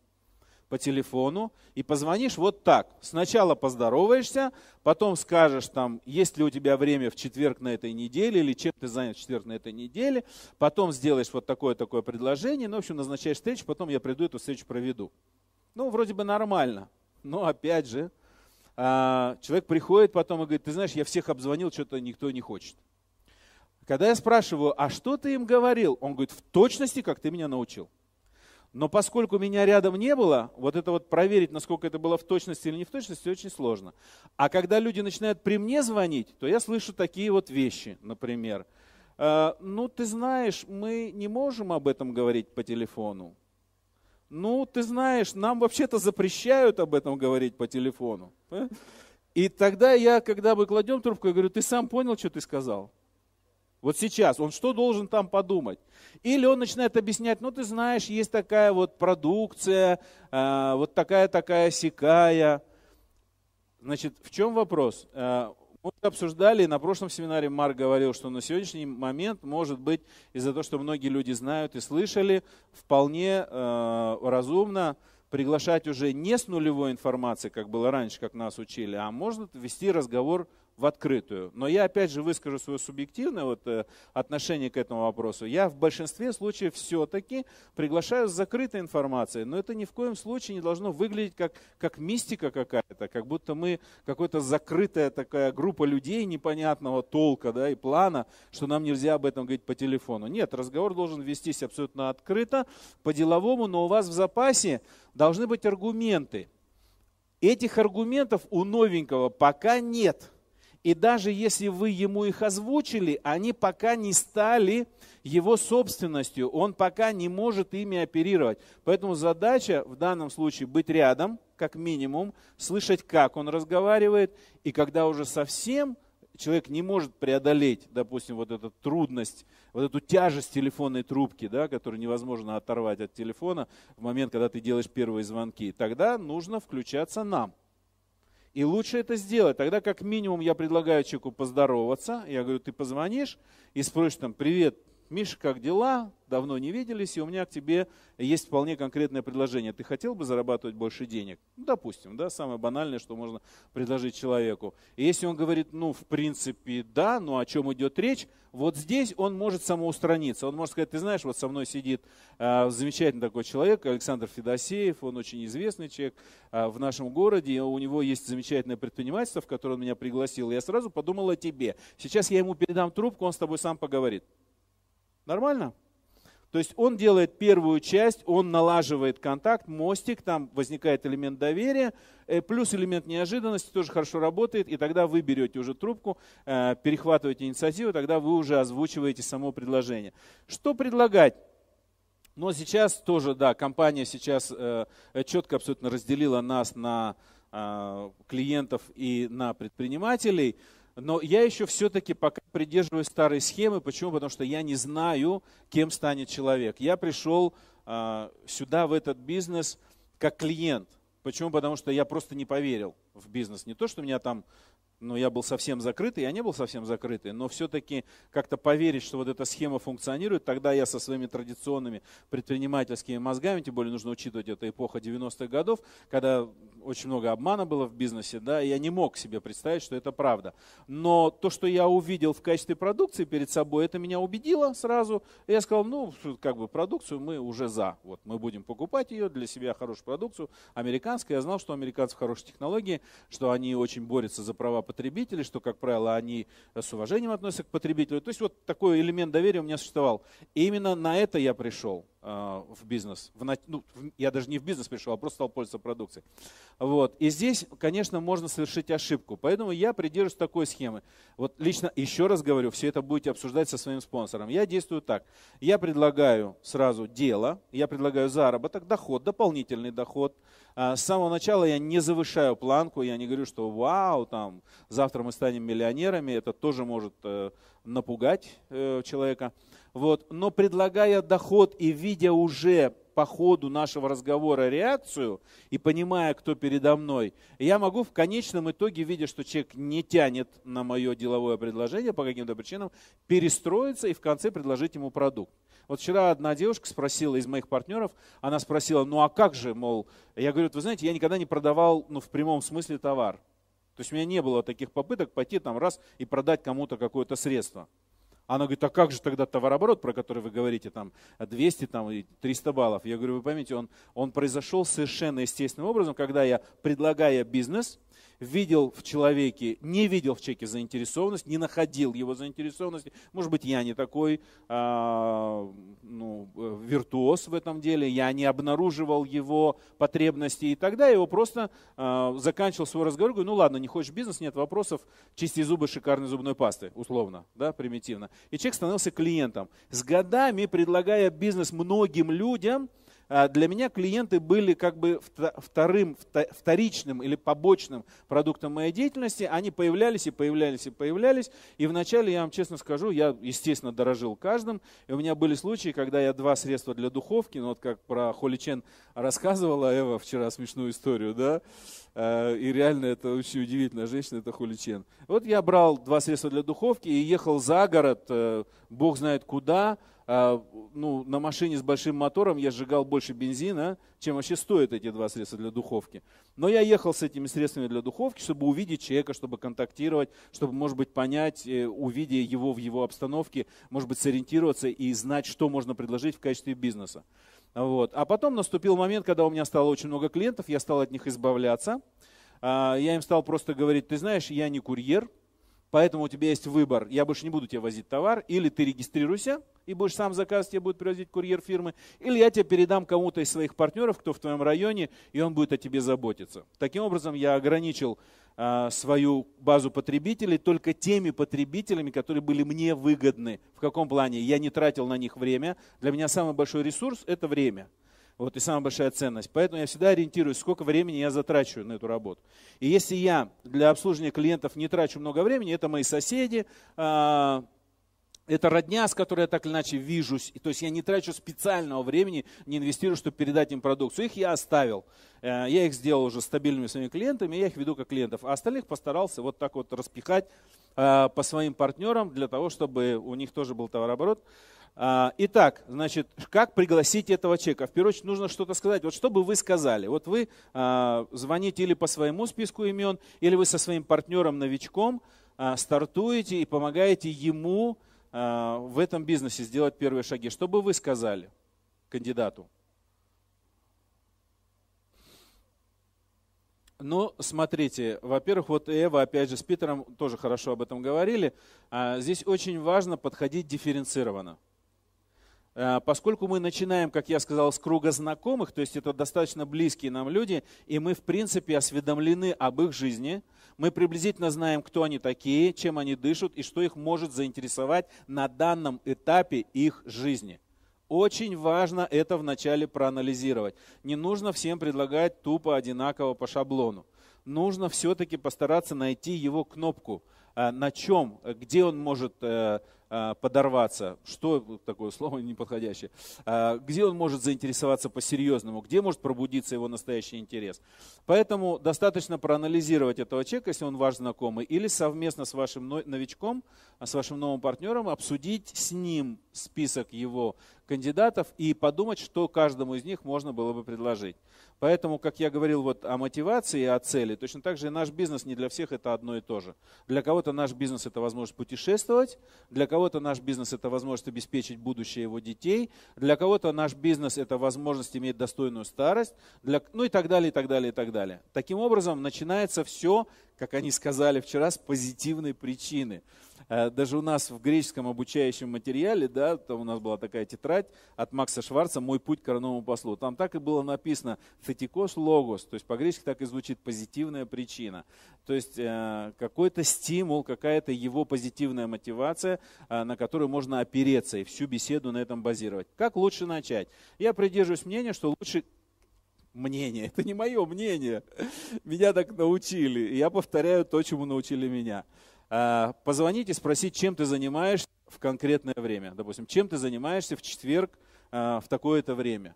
по телефону и позвонишь вот так. Сначала поздороваешься, потом скажешь, там, есть ли у тебя время в четверг на этой неделе или чем ты занят в четверг на этой неделе. Потом сделаешь вот такое-такое предложение. Ну, в общем, назначаешь встречу, потом я приду эту встречу проведу. Ну, вроде бы нормально. Но опять же, а, человек приходит потом и говорит, ты знаешь, я всех обзвонил, что-то никто не хочет. Когда я спрашиваю, а что ты им говорил? Он говорит, в точности, как ты меня научил. Но поскольку меня рядом не было, вот это вот проверить, насколько это было в точности или не в точности, очень сложно. А когда люди начинают при мне звонить, то я слышу такие вот вещи, например. «Э, ну, ты знаешь, мы не можем об этом говорить по телефону. Ну, ты знаешь, нам вообще-то запрещают об этом говорить по телефону. Э? И тогда я, когда мы кладем трубку, я говорю, ты сам понял, что ты сказал? Вот сейчас он что должен там подумать? Или он начинает объяснять, ну ты знаешь, есть такая вот продукция, э, вот такая-такая сякая. Значит, в чем вопрос? Э, мы обсуждали, на прошлом семинаре Марк говорил, что на сегодняшний момент, может быть, из-за того, что многие люди знают и слышали, вполне э, разумно приглашать уже не с нулевой информации, как было раньше, как нас учили, а можно вести разговор в открытую. Но я опять же выскажу свое субъективное вот, э, отношение к этому вопросу. Я в большинстве случаев все-таки приглашаю с закрытой информацией, но это ни в коем случае не должно выглядеть как, как мистика какая-то, как будто мы какая-то закрытая такая группа людей непонятного толка да, и плана, что нам нельзя об этом говорить по телефону. Нет, разговор должен вестись абсолютно открыто, по-деловому, но у вас в запасе должны быть аргументы. Этих аргументов у новенького пока нет – и даже если вы ему их озвучили, они пока не стали его собственностью. Он пока не может ими оперировать. Поэтому задача в данном случае быть рядом, как минимум, слышать, как он разговаривает. И когда уже совсем человек не может преодолеть, допустим, вот эту трудность, вот эту тяжесть телефонной трубки, да, которую невозможно оторвать от телефона в момент, когда ты делаешь первые звонки, тогда нужно включаться нам. И лучше это сделать. Тогда как минимум я предлагаю человеку поздороваться. Я говорю, ты позвонишь и спросишь там, привет, Миша, как дела? Давно не виделись, и у меня к тебе есть вполне конкретное предложение. Ты хотел бы зарабатывать больше денег? Ну, допустим, да, самое банальное, что можно предложить человеку. И если он говорит, ну, в принципе, да, но о чем идет речь, вот здесь он может самоустраниться. Он может сказать, ты знаешь, вот со мной сидит э, замечательный такой человек, Александр Федосеев, он очень известный человек э, в нашем городе, у него есть замечательное предпринимательство, в которое он меня пригласил. Я сразу подумал о тебе. Сейчас я ему передам трубку, он с тобой сам поговорит. Нормально? То есть он делает первую часть, он налаживает контакт, мостик, там возникает элемент доверия, э, плюс элемент неожиданности тоже хорошо работает, и тогда вы берете уже трубку, э, перехватываете инициативу, тогда вы уже озвучиваете само предложение. Что предлагать? Но сейчас тоже, да, компания сейчас э, четко абсолютно разделила нас на клиентов и на предпринимателей – но я еще все-таки пока придерживаюсь старой схемы. Почему? Потому что я не знаю, кем станет человек. Я пришел э, а, сюда, в этот бизнес, как клиент. Почему? Потому что я просто не поверил в бизнес. Не то, что меня там но ну, я был совсем закрытый, я не был совсем закрытый, но все-таки как-то поверить, что вот эта схема функционирует, тогда я со своими традиционными предпринимательскими мозгами, тем более нужно учитывать, это эпоха 90-х годов, когда очень много обмана было в бизнесе, да, и я не мог себе представить, что это правда. Но то, что я увидел в качестве продукции перед собой, это меня убедило сразу. И я сказал, ну, как бы продукцию мы уже за. Вот мы будем покупать ее для себя хорошую продукцию, американскую. Я знал, что у американцев хорошие технологии, что они очень борются за права потребителей, что, как правило, они с уважением относятся к потребителю. То есть вот такой элемент доверия у меня существовал. И именно на это я пришел. Э, в бизнес. В, ну, я даже не в бизнес пришел, а просто стал пользоваться продукцией. Вот. И здесь, конечно, можно совершить ошибку. Поэтому я придерживаюсь такой схемы. Вот лично, еще раз говорю, все это будете обсуждать со своим спонсором. Я действую так. Я предлагаю сразу дело, я предлагаю заработок, доход, дополнительный доход. А с самого начала я не завышаю планку, я не говорю, что вау, там, завтра мы станем миллионерами, это тоже может э, напугать э, человека. Вот. Но предлагая доход и видя уже по ходу нашего разговора реакцию и понимая, кто передо мной, я могу в конечном итоге, видя, что человек не тянет на мое деловое предложение по каким-то причинам, перестроиться и в конце предложить ему продукт. Вот вчера одна девушка спросила из моих партнеров, она спросила, ну а как же, мол, я говорю, вы знаете, я никогда не продавал ну, в прямом смысле товар. То есть у меня не было таких попыток пойти там раз и продать кому-то какое-то средство. Она говорит, а как же тогда товарооборот, про который вы говорите, там 200 там, и 300 баллов? Я говорю, вы поймите, он, он произошел совершенно естественным образом, когда я, предлагая бизнес, видел в человеке, не видел в человеке заинтересованность, не находил его заинтересованности. Может быть, я не такой а, ну, виртуоз в этом деле, я не обнаруживал его потребности. И тогда его просто а, заканчивал свой разговор, говорю, ну ладно, не хочешь бизнес, нет вопросов, чисти зубы шикарной зубной пасты, условно, да, примитивно. И человек становился клиентом. С годами, предлагая бизнес многим людям, а, для меня клиенты были как бы вторым, вторичным или побочным продуктом моей деятельности. Они появлялись и появлялись и появлялись. И вначале, я вам честно скажу, я, естественно, дорожил каждым. И у меня были случаи, когда я два средства для духовки, ну вот как про Холли Чен рассказывала Эва вчера смешную историю, да, а, и реально это очень удивительная женщина это Холли Чен. Вот я брал два средства для духовки и ехал за город, э, бог знает куда, а, ну, на машине с большим мотором я сжигал больше бензина, чем вообще стоят эти два средства для духовки. Но я ехал с этими средствами для духовки, чтобы увидеть человека, чтобы контактировать, чтобы, может быть, понять, э, увидя его в его обстановке, может быть, сориентироваться и знать, что можно предложить в качестве бизнеса. Вот. А потом наступил момент, когда у меня стало очень много клиентов, я стал от них избавляться. А, я им стал просто говорить, ты знаешь, я не курьер, Поэтому у тебя есть выбор. Я больше не буду тебе возить товар. Или ты регистрируйся и будешь сам заказ, тебе будет привозить курьер фирмы. Или я тебе передам кому-то из своих партнеров, кто в твоем районе, и он будет о тебе заботиться. Таким образом, я ограничил э, свою базу потребителей только теми потребителями, которые были мне выгодны. В каком плане? Я не тратил на них время. Для меня самый большой ресурс – это время. Вот, и самая большая ценность. Поэтому я всегда ориентируюсь, сколько времени я затрачиваю на эту работу. И если я для обслуживания клиентов не трачу много времени, это мои соседи, а, это родня, с которой я так или иначе вижусь. То есть я не трачу специального времени, не инвестирую, чтобы передать им продукцию. Их я оставил. Э, я их сделал уже стабильными своими клиентами, я их веду как клиентов. А остальных постарался вот так вот распихать Э, по своим партнерам для того, чтобы у них тоже был товарооборот. А, итак, значит, как пригласить этого человека? В первую очередь нужно что-то сказать. Вот что бы вы сказали? Вот вы а, звоните или по своему списку имен, или вы со своим партнером-новичком а, стартуете и помогаете ему в этом бизнесе сделать первые шаги. Что бы вы сказали кандидату? Ну, смотрите, во-первых, вот Эва, опять же, с Питером тоже хорошо об этом говорили. А, здесь очень важно подходить дифференцированно. А, поскольку мы начинаем, как я сказал, с круга знакомых, то есть это достаточно близкие нам люди, и мы, в принципе, осведомлены об их жизни, мы приблизительно знаем, кто они такие, чем они дышат и что их может заинтересовать на данном этапе их жизни – очень важно это вначале проанализировать. Не нужно всем предлагать тупо одинаково по шаблону. Нужно все-таки постараться найти его кнопку, а, на чем, где он может э, а, подорваться, что такое слово неподходящее, а, где он может заинтересоваться по-серьезному, где может пробудиться его настоящий интерес. Поэтому достаточно проанализировать этого человека, если он ваш знакомый, или совместно с вашим новичком, с вашим новым партнером обсудить с ним список его кандидатов и подумать, что каждому из них можно было бы предложить. Поэтому, как я говорил вот о мотивации и о цели, точно так же и наш бизнес не для всех это одно и то же. Для кого-то наш бизнес это возможность путешествовать, для кого-то наш бизнес это возможность обеспечить будущее его детей, для кого-то наш бизнес это возможность иметь достойную старость, для, ну и так далее, и так далее, и так далее. Таким образом, начинается все как они сказали вчера, с позитивной причины. Э, даже у нас в греческом обучающем материале, да, там у нас была такая тетрадь от Макса Шварца «Мой путь к родному послу». Там так и было написано «Тетикос логос», то есть по-гречески так и звучит «позитивная причина». То есть э, какой-то стимул, какая-то его позитивная мотивация, э, на которую можно опереться и всю беседу на этом базировать. Как лучше начать? Я придерживаюсь мнения, что лучше мнение. Это не мое мнение. Меня так научили. И я повторяю то, чему научили меня. А, Позвонить и спросить, чем ты занимаешься в конкретное время. Допустим, чем ты занимаешься в четверг а, в такое-то время.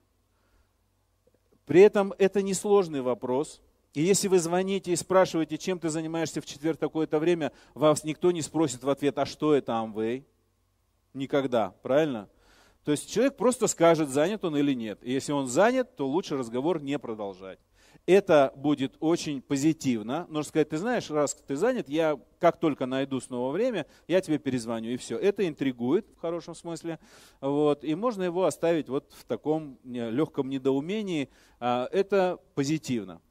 При этом это несложный вопрос. И если вы звоните и спрашиваете, чем ты занимаешься в четверг такое-то время, вас никто не спросит в ответ, а что это Амвей? Никогда, правильно? То есть человек просто скажет, занят он или нет. И если он занят, то лучше разговор не продолжать. Это будет очень позитивно. Нужно сказать, ты знаешь, раз ты занят, я как только найду снова время, я тебе перезвоню, и все. Это интригует в хорошем смысле. Вот. И можно его оставить вот в таком легком недоумении. А, это позитивно.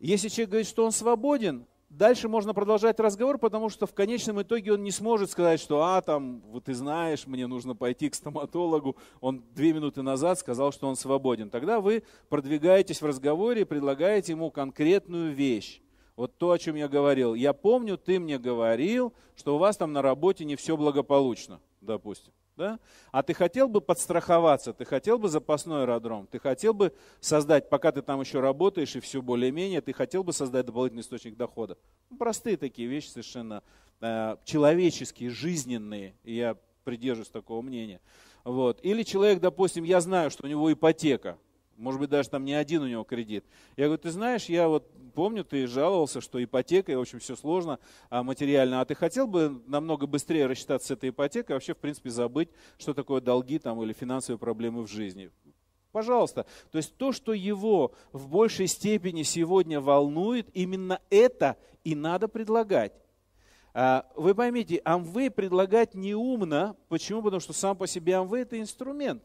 Если человек говорит, что он свободен, дальше можно продолжать разговор, потому что в конечном итоге он не сможет сказать, что «А, там, вот ты знаешь, мне нужно пойти к стоматологу». Он две минуты назад сказал, что он свободен. Тогда вы продвигаетесь в разговоре и предлагаете ему конкретную вещь. Вот то, о чем я говорил. Я помню, ты мне говорил, что у вас там на работе не все благополучно, допустим. Да? А ты хотел бы подстраховаться, ты хотел бы запасной аэродром, ты хотел бы создать, пока ты там еще работаешь и все более-менее, ты хотел бы создать дополнительный источник дохода. Ну, простые такие вещи совершенно э, человеческие, жизненные, и я придерживаюсь такого мнения. Вот. Или человек, допустим, я знаю, что у него ипотека, может быть, даже там не один у него кредит. Я говорю, ты знаешь, я вот помню, ты жаловался, что ипотека, и, в общем, все сложно а, материально. А ты хотел бы намного быстрее рассчитаться с этой ипотекой, вообще, в принципе, забыть, что такое долги там, или финансовые проблемы в жизни? Пожалуйста. То есть то, что его в большей степени сегодня волнует, именно это и надо предлагать. А, вы поймите, Амвей предлагать неумно. Почему? Потому что сам по себе Амвей – это инструмент.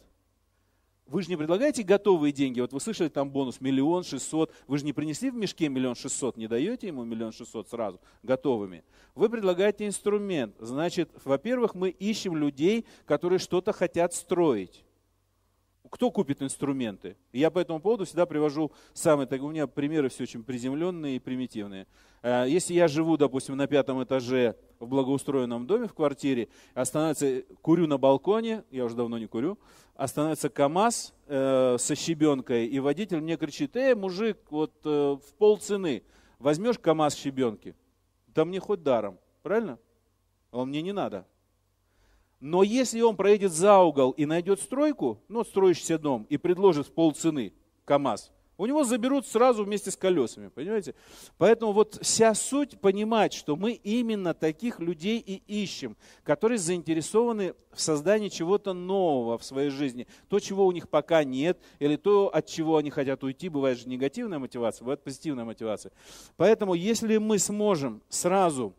Вы же не предлагаете готовые деньги. Вот вы слышали там бонус миллион шестьсот. Вы же не принесли в мешке миллион шестьсот, не даете ему миллион шестьсот сразу готовыми. Вы предлагаете инструмент. Значит, во-первых, мы ищем людей, которые что-то хотят строить кто купит инструменты? я по этому поводу всегда привожу самые, так у меня примеры все очень приземленные и примитивные. Э, если я живу, допустим, на пятом этаже в благоустроенном доме, в квартире, останавливается, курю на балконе, я уже давно не курю, останавливается КАМАЗ э, со щебенкой, и водитель мне кричит, эй, мужик, вот э, в полцены возьмешь КАМАЗ щебенки? Да мне хоть даром, правильно? А он мне не надо. Но если он проедет за угол и найдет стройку, ну, строящийся дом, и предложит в полцены КАМАЗ, у него заберут сразу вместе с колесами, понимаете? Поэтому вот вся суть понимать, что мы именно таких людей и ищем, которые заинтересованы в создании чего-то нового в своей жизни. То, чего у них пока нет, или то, от чего они хотят уйти. Бывает же негативная мотивация, бывает позитивная мотивация. Поэтому если мы сможем сразу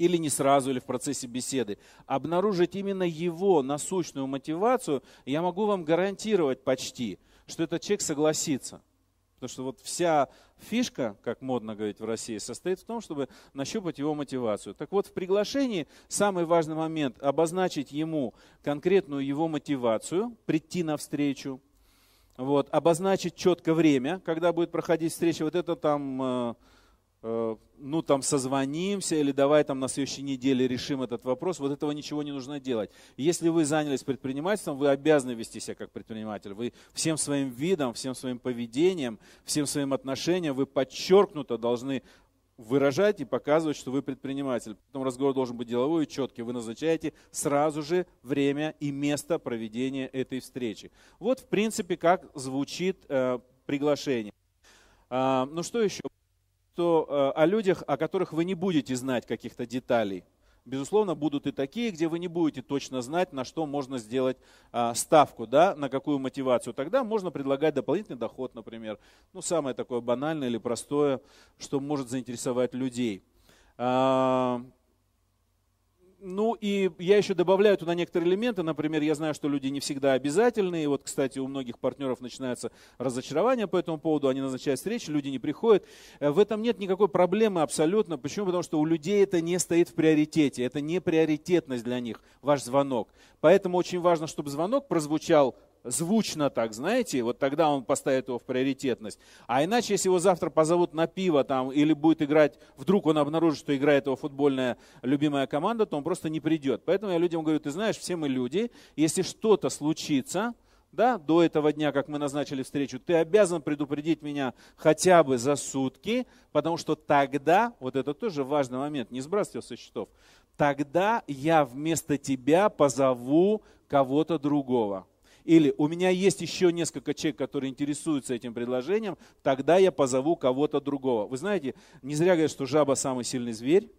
или не сразу, или в процессе беседы. Обнаружить именно его насущную мотивацию, я могу вам гарантировать почти, что этот человек согласится. Потому что вот вся фишка, как модно говорить в России, состоит в том, чтобы нащупать его мотивацию. Так вот, в приглашении самый важный момент – обозначить ему конкретную его мотивацию, прийти навстречу, вот, обозначить четко время, когда будет проходить встреча. Вот это там э, Э, ну там созвонимся или давай там на следующей неделе решим этот вопрос, вот этого ничего не нужно делать. Если вы занялись предпринимательством, вы обязаны вести себя как предприниматель. Вы всем своим видом, всем своим поведением, всем своим отношением, вы подчеркнуто должны выражать и показывать, что вы предприниматель. Потом разговор должен быть деловой и четкий. Вы назначаете сразу же время и место проведения этой встречи. Вот, в принципе, как звучит э, приглашение. Э, ну что еще? что, э, о людях, о которых вы не будете знать каких-то деталей. Безусловно, будут и такие, где вы не будете точно знать, на что можно сделать э, ставку, да, на какую мотивацию. Тогда можно предлагать дополнительный доход, например. Ну, самое такое банальное или простое, что может заинтересовать людей. А, ну и я еще добавляю туда некоторые элементы. Например, я знаю, что люди не всегда обязательные. Вот, кстати, у многих партнеров начинается разочарование по этому поводу. Они назначают встречи, люди не приходят. Э, в этом нет никакой проблемы абсолютно. Почему? Потому что у людей это не стоит в приоритете. Это не приоритетность для них, ваш звонок. Поэтому очень важно, чтобы звонок прозвучал звучно так, знаете, вот тогда он поставит его в приоритетность. А иначе, если его завтра позовут на пиво там, или будет играть, вдруг он обнаружит, что играет его футбольная любимая команда, то он просто не придет. Поэтому я людям говорю, ты знаешь, все мы люди, если что-то случится, да, до этого дня, как мы назначили встречу, ты обязан предупредить меня хотя бы за сутки, потому что тогда, вот это тоже важный момент, не сбрасывай со счетов, тогда я вместо тебя позову кого-то другого. Или у меня есть еще несколько человек, которые интересуются этим предложением, тогда я позову кого-то другого. Вы знаете, не зря говорят, что жаба самый сильный зверь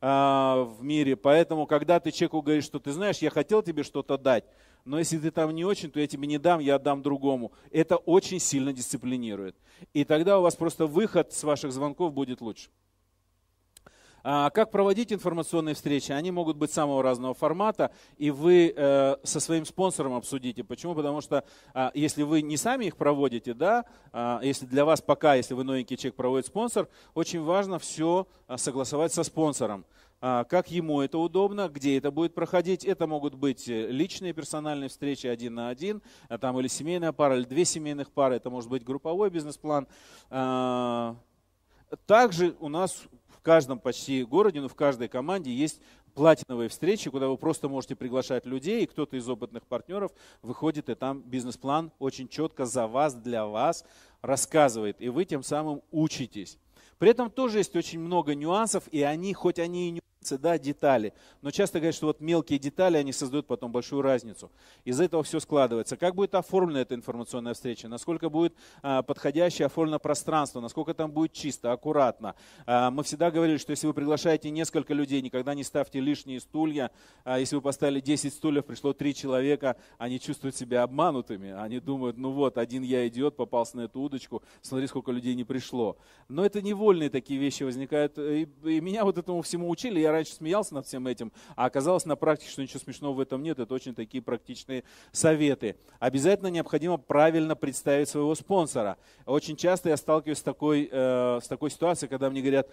а, в мире. Поэтому, когда ты человеку говоришь, что ты знаешь, я хотел тебе что-то дать, но если ты там не очень, то я тебе не дам, я отдам другому. Это очень сильно дисциплинирует. И тогда у вас просто выход с ваших звонков будет лучше. А, как проводить информационные встречи? Они могут быть самого разного формата, и вы э, со своим спонсором обсудите. Почему? Потому что а, если вы не сами их проводите, да, а, если для вас пока, если вы новенький чек проводит спонсор, очень важно все согласовать со спонсором как ему это удобно, где это будет проходить. Это могут быть э, личные персональные встречи один на один, там или семейная пара, или две семейных пары, это может быть групповой бизнес-план. Также у нас каждом почти городе, ну в каждой команде есть платиновые встречи, куда вы просто можете приглашать людей, и кто-то из опытных партнеров выходит, и там бизнес-план очень четко за вас, для вас рассказывает, и вы тем самым учитесь. При этом тоже есть очень много нюансов, и они, хоть они и не да, детали. Но часто говорят, что вот мелкие детали, они создают потом большую разницу. Из этого все складывается. Как будет оформлена эта информационная встреча? Насколько будет а, подходящее оформлено пространство? Насколько там будет чисто, аккуратно? А, мы всегда говорили, что если вы приглашаете несколько людей, никогда не ставьте лишние стулья. А, если вы поставили 10 стульев, пришло 3 человека, они чувствуют себя обманутыми. Они думают, ну вот, один я идиот, попался на эту удочку, смотри, сколько людей не пришло. Но это невольные такие вещи возникают. И, и меня вот этому всему учили, я раньше смеялся над всем этим, а оказалось на практике, что ничего смешного в этом нет. Это очень такие практичные советы. Обязательно необходимо правильно представить своего спонсора. Очень часто я сталкиваюсь с такой, э, с такой ситуацией, когда мне говорят,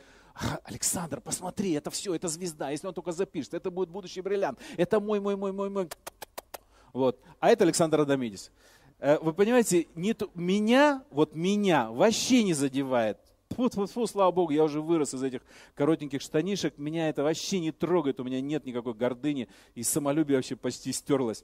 Александр, посмотри, это все, это звезда, если он только запишет, это будет будущий бриллиант, это мой, мой, мой, мой, мой. Вот. А это Александр Адамидис. Э, вы понимаете, нет, меня, вот меня вообще не задевает фу-фу-фу, слава богу, я уже вырос из этих коротеньких штанишек, меня это вообще не трогает, у меня нет никакой гордыни, и самолюбие вообще почти стерлось.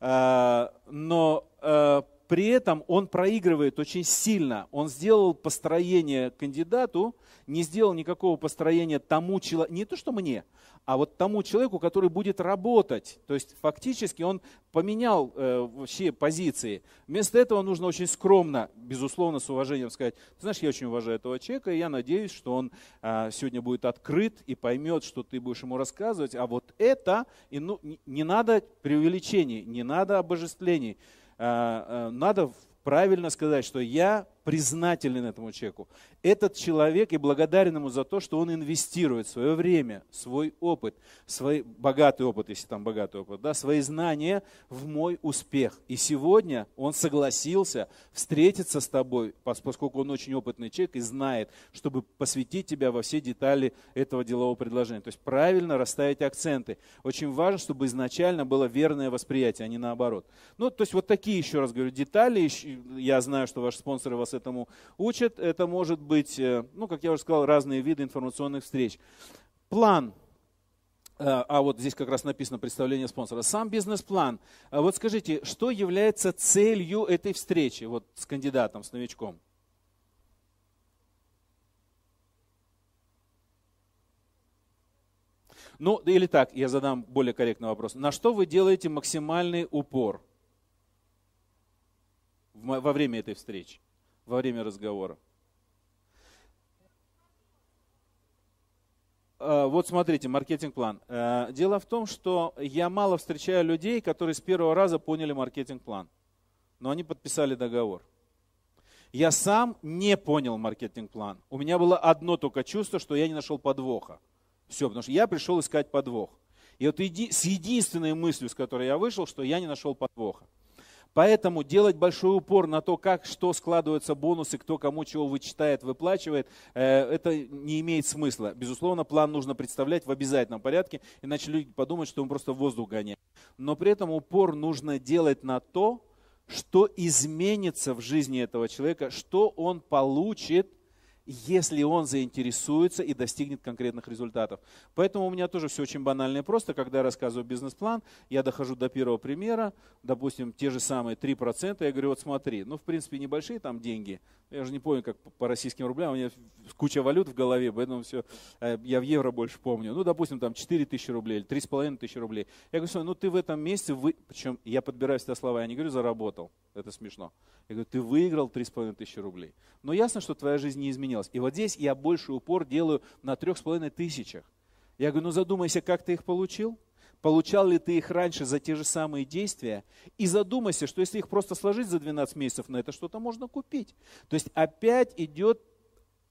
А, но а, при этом он проигрывает очень сильно. Он сделал построение кандидату, не сделал никакого построения тому человеку, не то что мне, а вот тому человеку, который будет работать. То есть фактически он поменял э, вообще позиции. Вместо этого нужно очень скромно, безусловно, с уважением сказать, ты знаешь, я очень уважаю этого человека, и я надеюсь, что он э, сегодня будет открыт и поймет, что ты будешь ему рассказывать, а вот это, и, ну, не надо преувеличений, не надо обожествлений. Э, э, надо правильно сказать, что я признателен этому человеку. Этот человек и благодарен ему за то, что он инвестирует свое время, свой опыт, свой богатый опыт, если там богатый опыт, да, свои знания в мой успех. И сегодня он согласился встретиться с тобой, поскольку он очень опытный человек и знает, чтобы посвятить тебя во все детали этого делового предложения. То есть правильно расставить акценты. Очень важно, чтобы изначально было верное восприятие, а не наоборот. Ну, то есть вот такие, еще раз говорю, детали. Я знаю, что ваши спонсоры вас нас этому учат. Это может быть, э, ну, как я уже сказал, разные виды информационных встреч. План э, а вот здесь как раз написано представление спонсора. Сам бизнес-план. А вот скажите, что является целью этой встречи вот с кандидатом, с новичком? Ну, или так, я задам более корректный вопрос. На что вы делаете максимальный упор во время этой встречи? во время разговора. А, вот смотрите, маркетинг-план. А, дело в том, что я мало встречаю людей, которые с первого раза поняли маркетинг-план, но они подписали договор. Я сам не понял маркетинг-план. У меня было одно только чувство, что я не нашел подвоха. Все, потому что я пришел искать подвох. И вот с единственной мыслью, с которой я вышел, что я не нашел подвоха. Поэтому делать большой упор на то, как что складываются бонусы, кто кому чего вычитает, выплачивает, э, это не имеет смысла. Безусловно, план нужно представлять в обязательном порядке, иначе люди подумают, что мы просто воздух гоняем. Но при этом упор нужно делать на то, что изменится в жизни этого человека, что он получит – если он заинтересуется и достигнет конкретных результатов. Поэтому у меня тоже все очень банально и просто. Когда я рассказываю бизнес-план, я дохожу до первого примера, допустим, те же самые 3%, я говорю, вот смотри, ну, в принципе, небольшие там деньги, я же не помню, как по российским рублям, у меня куча валют в голове, поэтому все, э, я в евро больше помню. Ну, допустим, там 4 тысячи рублей или 3,5 тысячи рублей. Я говорю, ну, ты в этом месте, вы... причем я подбираю всегда слова, я не говорю, заработал, это смешно. Я говорю, ты выиграл 3,5 тысячи рублей. Но ясно, что твоя жизнь не изменилась изменилось. И вот здесь я больше упор делаю на трех с половиной тысячах. Я говорю, ну задумайся, как ты их получил, получал ли ты их раньше за те же самые действия, и задумайся, что если их просто сложить за 12 месяцев, на это что-то можно купить. То есть опять идет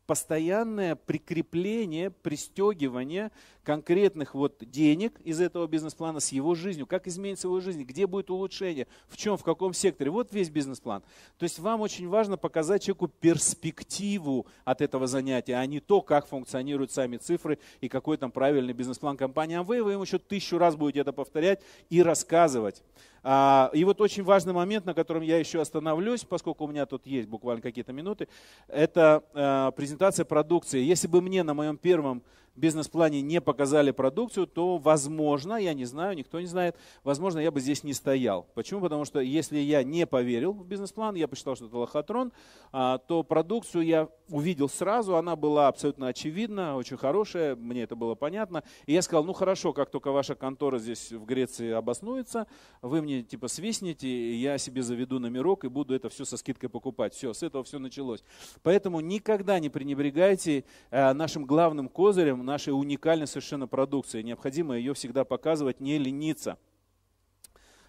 постоянное прикрепление, пристегивание конкретных вот денег из этого бизнес-плана с его жизнью, как изменится его жизнь, где будет улучшение, в чем, в каком секторе. Вот весь бизнес-план. То есть вам очень важно показать человеку перспективу от этого занятия, а не то, как функционируют сами цифры и какой там правильный бизнес-план компании Amway. А вы ему еще тысячу раз будете это повторять и рассказывать. А, и вот очень важный момент, на котором я еще остановлюсь, поскольку у меня тут есть буквально какие-то минуты, это э, презентация продукции. Если бы мне на моем первом бизнес-плане не показали продукцию, то, возможно, я не знаю, никто не знает, возможно, я бы здесь не стоял. Почему? Потому что если я не поверил в бизнес-план, я посчитал, что это лохотрон, а, то продукцию я увидел сразу, она была абсолютно очевидна, очень хорошая, мне это было понятно. И я сказал, ну хорошо, как только ваша контора здесь в Греции обоснуется, вы мне типа свистнете, я себе заведу номерок и буду это все со скидкой покупать. Все, с этого все началось. Поэтому никогда не пренебрегайте э, нашим главным козырем, нашей уникальной совершенно продукции. Необходимо ее всегда показывать, не лениться.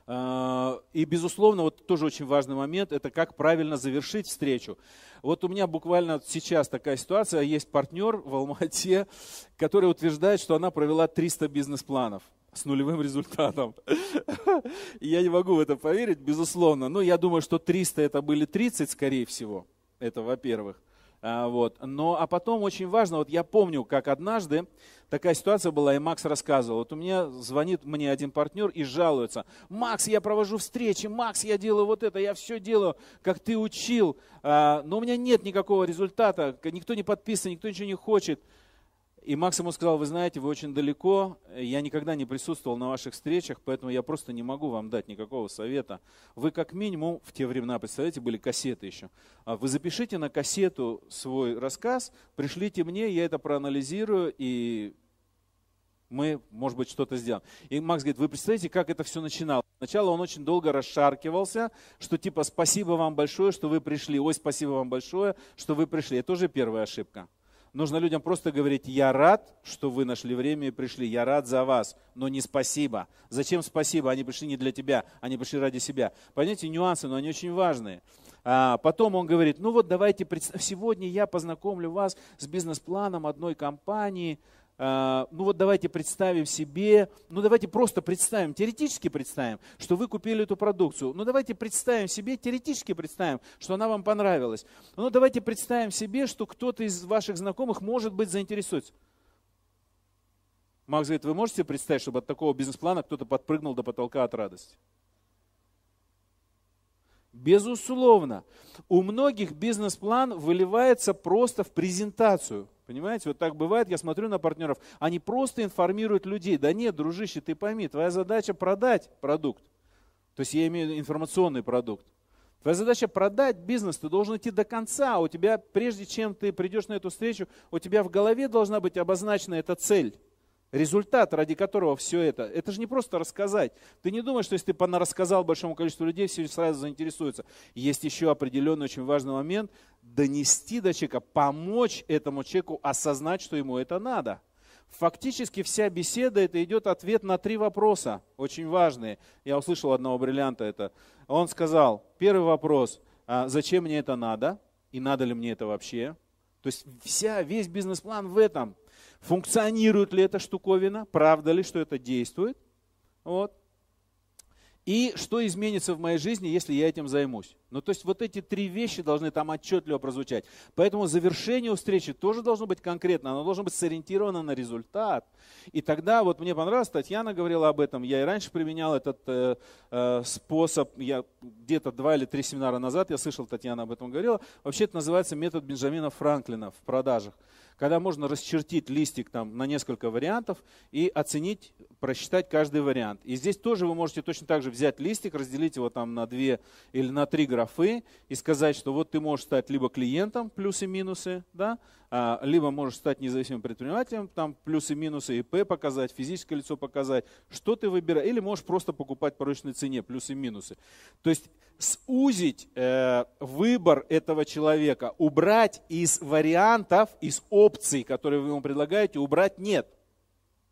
А, и, безусловно, вот тоже очень важный момент, это как правильно завершить встречу. Вот у меня буквально сейчас такая ситуация, есть партнер в Алмате, который утверждает, что она провела 300 бизнес-планов с нулевым результатом. [laughs] Я не могу в это поверить, безусловно. Но ну, я думаю, что 300 это были 30, скорее всего. Это во-первых. А, вот. Но, а потом очень важно, вот я помню, как однажды такая ситуация была, и Макс рассказывал. Вот у меня звонит мне один партнер и жалуется. Макс, я провожу встречи, Макс, я делаю вот это, я все делаю, как ты учил, а, но у меня нет никакого результата, никто не подписан, никто ничего не хочет. И Макс ему сказал, вы знаете, вы очень далеко, я никогда не присутствовал на ваших встречах, поэтому я просто не могу вам дать никакого совета. Вы как минимум, в те времена, представляете, были кассеты еще, а вы запишите на кассету свой рассказ, пришлите мне, я это проанализирую, и мы, может быть, что-то сделаем. И Макс говорит, вы представляете, как это все начиналось? Сначала он очень долго расшаркивался, что типа спасибо вам большое, что вы пришли, ой, спасибо вам большое, что вы пришли. Это тоже первая ошибка. Нужно людям просто говорить, я рад, что вы нашли время и пришли, я рад за вас, но не спасибо. Зачем спасибо? Они пришли не для тебя, они пришли ради себя. Понимаете, нюансы, но они очень важные. А потом он говорит, ну вот давайте, сегодня я познакомлю вас с бизнес-планом одной компании, а, ну вот давайте представим себе, ну давайте просто представим, теоретически представим, что вы купили эту продукцию, ну давайте представим себе, теоретически представим, что она вам понравилась, ну давайте представим себе, что кто-то из ваших знакомых может быть заинтересуется. Макс говорит, вы можете представить, чтобы от такого бизнес-плана кто-то подпрыгнул до потолка от радости? Безусловно, у многих бизнес-план выливается просто в презентацию – Понимаете, вот так бывает, я смотрю на партнеров, они просто информируют людей. Да нет, дружище, ты пойми, твоя задача продать продукт. То есть я имею информационный продукт. Твоя задача продать бизнес, ты должен идти до конца. У тебя, прежде чем ты придешь на эту встречу, у тебя в голове должна быть обозначена эта цель. Результат, ради которого все это, это же не просто рассказать. Ты не думаешь, что если ты рассказал большому количеству людей, все сразу заинтересуются. Есть еще определенный очень важный момент, донести до человека, помочь этому человеку осознать, что ему это надо. Фактически вся беседа, это идет ответ на три вопроса, очень важные. Я услышал одного бриллианта это. Он сказал, первый вопрос, «А зачем мне это надо и надо ли мне это вообще? То есть вся, весь бизнес-план в этом – Функционирует ли эта штуковина? Правда ли, что это действует? Вот. И что изменится в моей жизни, если я этим займусь? Ну, то есть вот эти три вещи должны там отчетливо прозвучать. Поэтому завершение встречи тоже должно быть конкретно, оно должно быть сориентировано на результат. И тогда, вот мне понравилось, Татьяна говорила об этом, я и раньше применял этот э, э, способ, я где-то два или три семинара назад, я слышал, Татьяна об этом говорила, вообще это называется метод Бенджамина Франклина в продажах когда можно расчертить листик там на несколько вариантов и оценить, просчитать каждый вариант. И здесь тоже вы можете точно так же взять листик, разделить его там на две или на три грамма графы и сказать, что вот ты можешь стать либо клиентом, плюсы и минусы, да, а, либо можешь стать независимым предпринимателем, там плюсы и минусы, ИП показать, физическое лицо показать, что ты выбираешь, или можешь просто покупать по рыночной цене, плюсы и минусы. То есть сузить э, выбор этого человека, убрать из вариантов, из опций, которые вы ему предлагаете, убрать нет –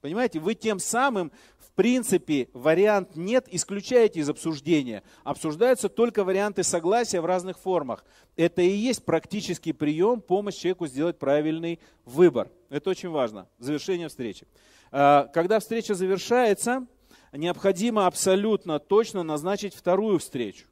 Понимаете, вы тем самым, в принципе, вариант нет исключаете из обсуждения. Обсуждаются только варианты согласия в разных формах. Это и есть практический прием, помощь человеку сделать правильный выбор. Это очень важно. Завершение встречи. А, когда встреча завершается, необходимо абсолютно точно назначить вторую встречу.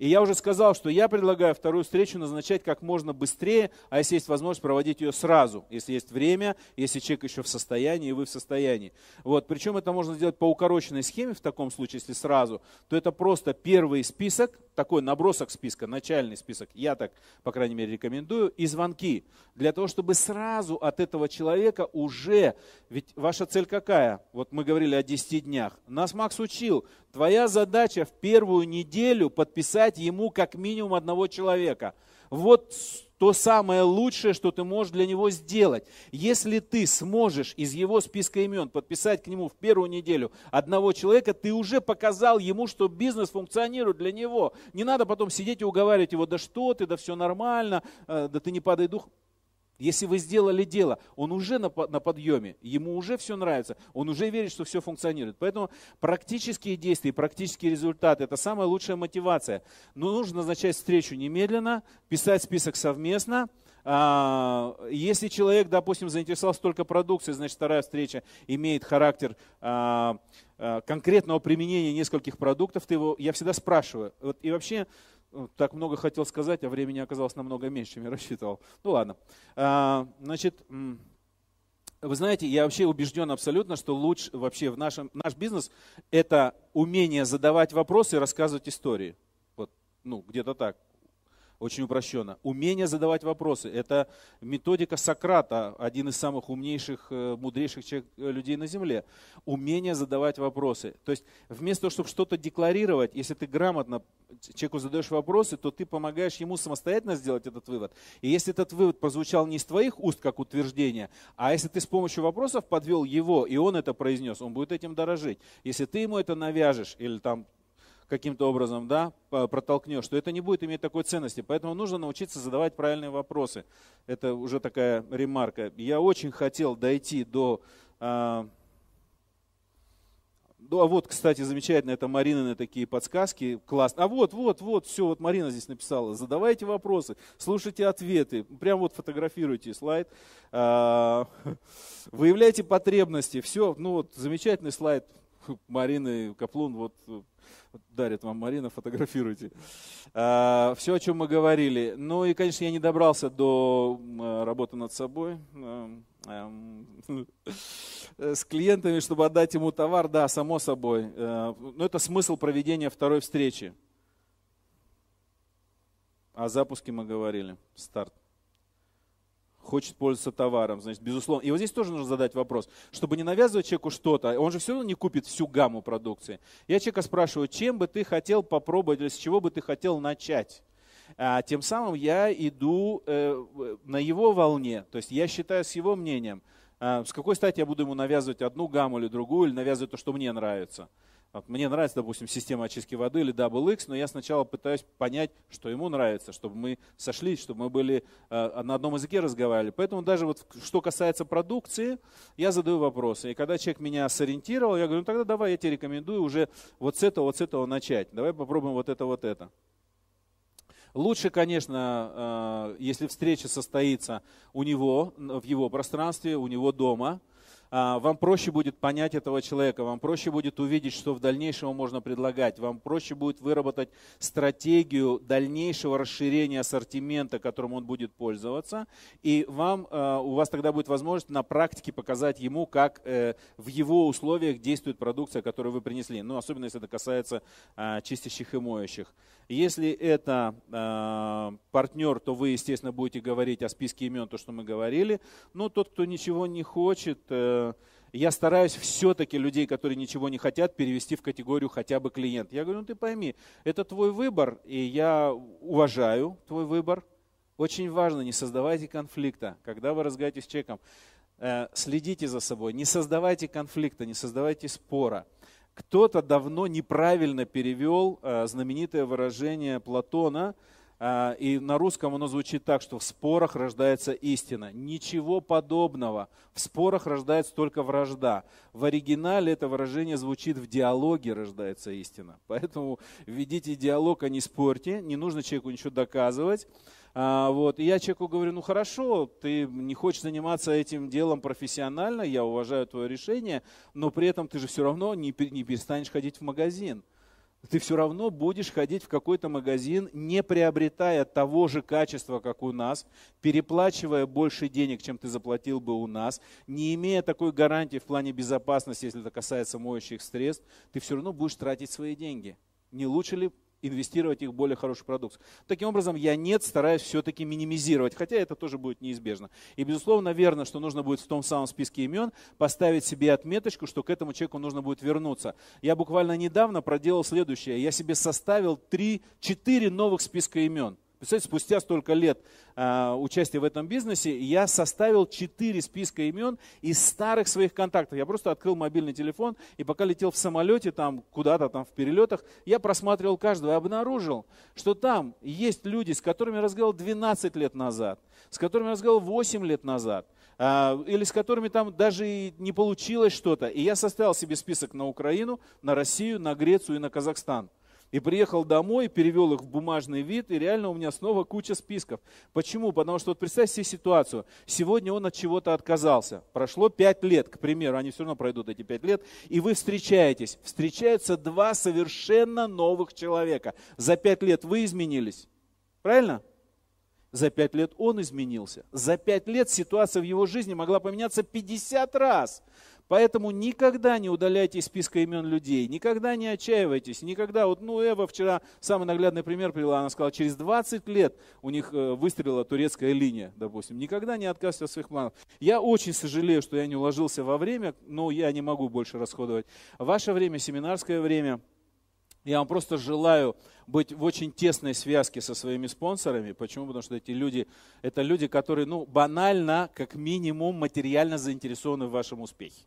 И я уже сказал, что я предлагаю вторую встречу назначать как можно быстрее, а если есть возможность, проводить ее сразу, если есть время, если человек еще в состоянии, и вы в состоянии. Вот. Причем это можно сделать по укороченной схеме в таком случае, если сразу, то это просто первый список, такой набросок списка, начальный список, я так, по крайней мере, рекомендую, и звонки. Для того, чтобы сразу от этого человека уже, ведь ваша цель какая? Вот мы говорили о 10 днях. Нас Макс учил, твоя задача в первую неделю подписать ему как минимум одного человека. Вот то самое лучшее, что ты можешь для него сделать. Если ты сможешь из его списка имен подписать к нему в первую неделю одного человека, ты уже показал ему, что бизнес функционирует для него. Не надо потом сидеть и уговаривать его, да что ты, да все нормально, э, да ты не падай дух. Если вы сделали дело, он уже на, на подъеме, ему уже все нравится, он уже верит, что все функционирует. Поэтому практические действия, практические результаты – это самая лучшая мотивация. Но нужно назначать встречу немедленно, писать список совместно, а, если человек, допустим, заинтересовался только продукцией, значит вторая встреча имеет характер а, а, конкретного применения нескольких продуктов, ты его, я всегда спрашиваю. Вот, и вообще ну, так много хотел сказать, а времени оказалось намного меньше, чем я рассчитывал. Ну ладно. А, значит, вы знаете, я вообще убежден абсолютно, что лучше вообще в нашем, наш бизнес – это умение задавать вопросы и рассказывать истории. Вот, ну, где-то так очень упрощенно. Умение задавать вопросы. Это методика Сократа, один из самых умнейших, э, мудрейших человек, э, людей на Земле. Умение задавать вопросы. То есть вместо того, чтобы что-то декларировать, если ты грамотно человеку задаешь вопросы, то ты помогаешь ему самостоятельно сделать этот вывод. И если этот вывод прозвучал не из твоих уст, как утверждение, а если ты с помощью вопросов подвел его, и он это произнес, он будет этим дорожить. Если ты ему это навяжешь или там каким-то образом да, протолкнешь, что это не будет иметь такой ценности. Поэтому нужно научиться задавать правильные вопросы. Это уже такая ремарка. Я очень хотел дойти до... А, до, ну, а вот, кстати, замечательно, это Марина на такие подсказки, классно. А вот, вот, вот, все, вот Марина здесь написала. Задавайте вопросы, слушайте ответы, прям вот фотографируйте слайд. А, [laughs] выявляйте потребности, все, ну вот, замечательный слайд, Марины Каплун, вот дарит вам Марина, фотографируйте. А, Все, о чем мы говорили. Ну и, конечно, я не добрался до работы над собой э, эм, [laughs] с клиентами, чтобы отдать ему товар, да, само собой. Э, Но ну, это смысл проведения второй встречи. О запуске мы говорили. Старт хочет пользоваться товаром, значит, безусловно. И вот здесь тоже нужно задать вопрос, чтобы не навязывать человеку что-то, он же все равно не купит всю гамму продукции. Я человека спрашиваю, чем бы ты хотел попробовать или с чего бы ты хотел начать? А, тем самым я иду э, на его волне, то есть я считаю с его мнением, э, с какой стати я буду ему навязывать одну гамму или другую, или навязывать то, что мне нравится. Вот мне нравится, допустим, система очистки воды или WX, но я сначала пытаюсь понять, что ему нравится, чтобы мы сошлись, чтобы мы были э, на одном языке разговаривали. Поэтому даже вот что касается продукции, я задаю вопросы. И когда человек меня сориентировал, я говорю, ну тогда давай я тебе рекомендую уже вот с этого, вот с этого начать. Давай попробуем вот это, вот это. Лучше, конечно, э, если встреча состоится у него, в его пространстве, у него дома – а, вам проще будет понять этого человека, вам проще будет увидеть, что в дальнейшем можно предлагать, вам проще будет выработать стратегию дальнейшего расширения ассортимента, которым он будет пользоваться, и вам, а, у вас тогда будет возможность на практике показать ему, как э, в его условиях действует продукция, которую вы принесли, ну, особенно если это касается а, чистящих и моющих. Если это партнер, то вы, естественно, будете говорить о списке имен, то, что мы говорили, но тот, кто ничего не хочет, э, я стараюсь все-таки людей, которые ничего не хотят, перевести в категорию хотя бы клиент. Я говорю, ну ты пойми, это твой выбор, и я уважаю твой выбор. Очень важно, не создавайте конфликта, когда вы разговариваете с человеком. Э, следите за собой, не создавайте конфликта, не создавайте спора. Кто-то давно неправильно перевел э, знаменитое выражение Платона – а, и на русском оно звучит так, что в спорах рождается истина. Ничего подобного. В спорах рождается только вражда. В оригинале это выражение звучит в диалоге рождается истина. [laughs] Поэтому ведите диалог, а не спорьте. Не нужно человеку ничего доказывать. А, вот. И я человеку говорю, ну хорошо, ты не хочешь заниматься этим делом профессионально, я уважаю твое решение, но при этом ты же все равно не перестанешь ходить в магазин ты все равно будешь ходить в какой-то магазин, не приобретая того же качества, как у нас, переплачивая больше денег, чем ты заплатил бы у нас, не имея такой гарантии в плане безопасности, если это касается моющих средств, ты все равно будешь тратить свои деньги. Не лучше ли инвестировать их в более хороший продукт. Таким образом, я нет, стараюсь все-таки минимизировать, хотя это тоже будет неизбежно. И, безусловно, верно, что нужно будет в том самом списке имен поставить себе отметочку, что к этому человеку нужно будет вернуться. Я буквально недавно проделал следующее. Я себе составил 3-4 новых списка имен – Представляете, спустя столько лет э, участия в этом бизнесе я составил четыре списка имен из старых своих контактов. Я просто открыл мобильный телефон и пока летел в самолете там куда-то там в перелетах, я просматривал каждого и обнаружил, что там есть люди, с которыми я разговаривал 12 лет назад, с которыми я разговаривал 8 лет назад, э, или с которыми там даже и не получилось что-то. И я составил себе список на Украину, на Россию, на Грецию и на Казахстан. И приехал домой, перевел их в бумажный вид, и реально у меня снова куча списков. Почему? Потому что вот представьте себе ситуацию. Сегодня он от чего-то отказался. Прошло пять лет, к примеру, они все равно пройдут эти пять лет, и вы встречаетесь. Встречаются два совершенно новых человека. За пять лет вы изменились. Правильно? За пять лет он изменился. За пять лет ситуация в его жизни могла поменяться 50 раз. Поэтому никогда не удаляйте из списка имен людей, никогда не отчаивайтесь, никогда, вот, ну, Эва вчера самый наглядный пример привела, она сказала, через 20 лет у них э, выстрелила турецкая линия, допустим, никогда не отказывайтесь от своих планов. Я очень сожалею, что я не уложился во время, но я не могу больше расходовать. Ваше время, семинарское время, я вам просто желаю быть в очень тесной связке со своими спонсорами. Почему? Потому что эти люди, это люди, которые, ну, банально, как минимум, материально заинтересованы в вашем успехе.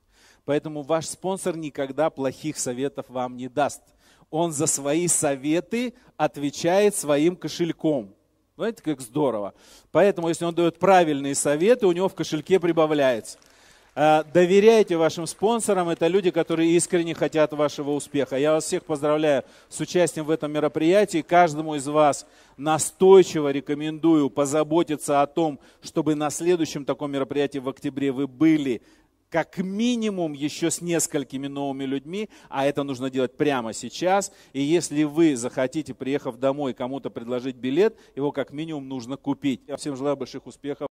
Поэтому ваш спонсор никогда плохих советов вам не даст. Он за свои советы отвечает своим кошельком. Знаете, ну, как здорово. Поэтому, если он дает правильные советы, у него в кошельке прибавляется. А, доверяйте вашим спонсорам, это люди, которые искренне хотят вашего успеха. Я вас всех поздравляю с участием в этом мероприятии. Каждому из вас настойчиво рекомендую позаботиться о том, чтобы на следующем таком мероприятии в октябре вы были как минимум еще с несколькими новыми людьми, а это нужно делать прямо сейчас. И если вы захотите, приехав домой, кому-то предложить билет, его как минимум нужно купить. Я всем желаю больших успехов.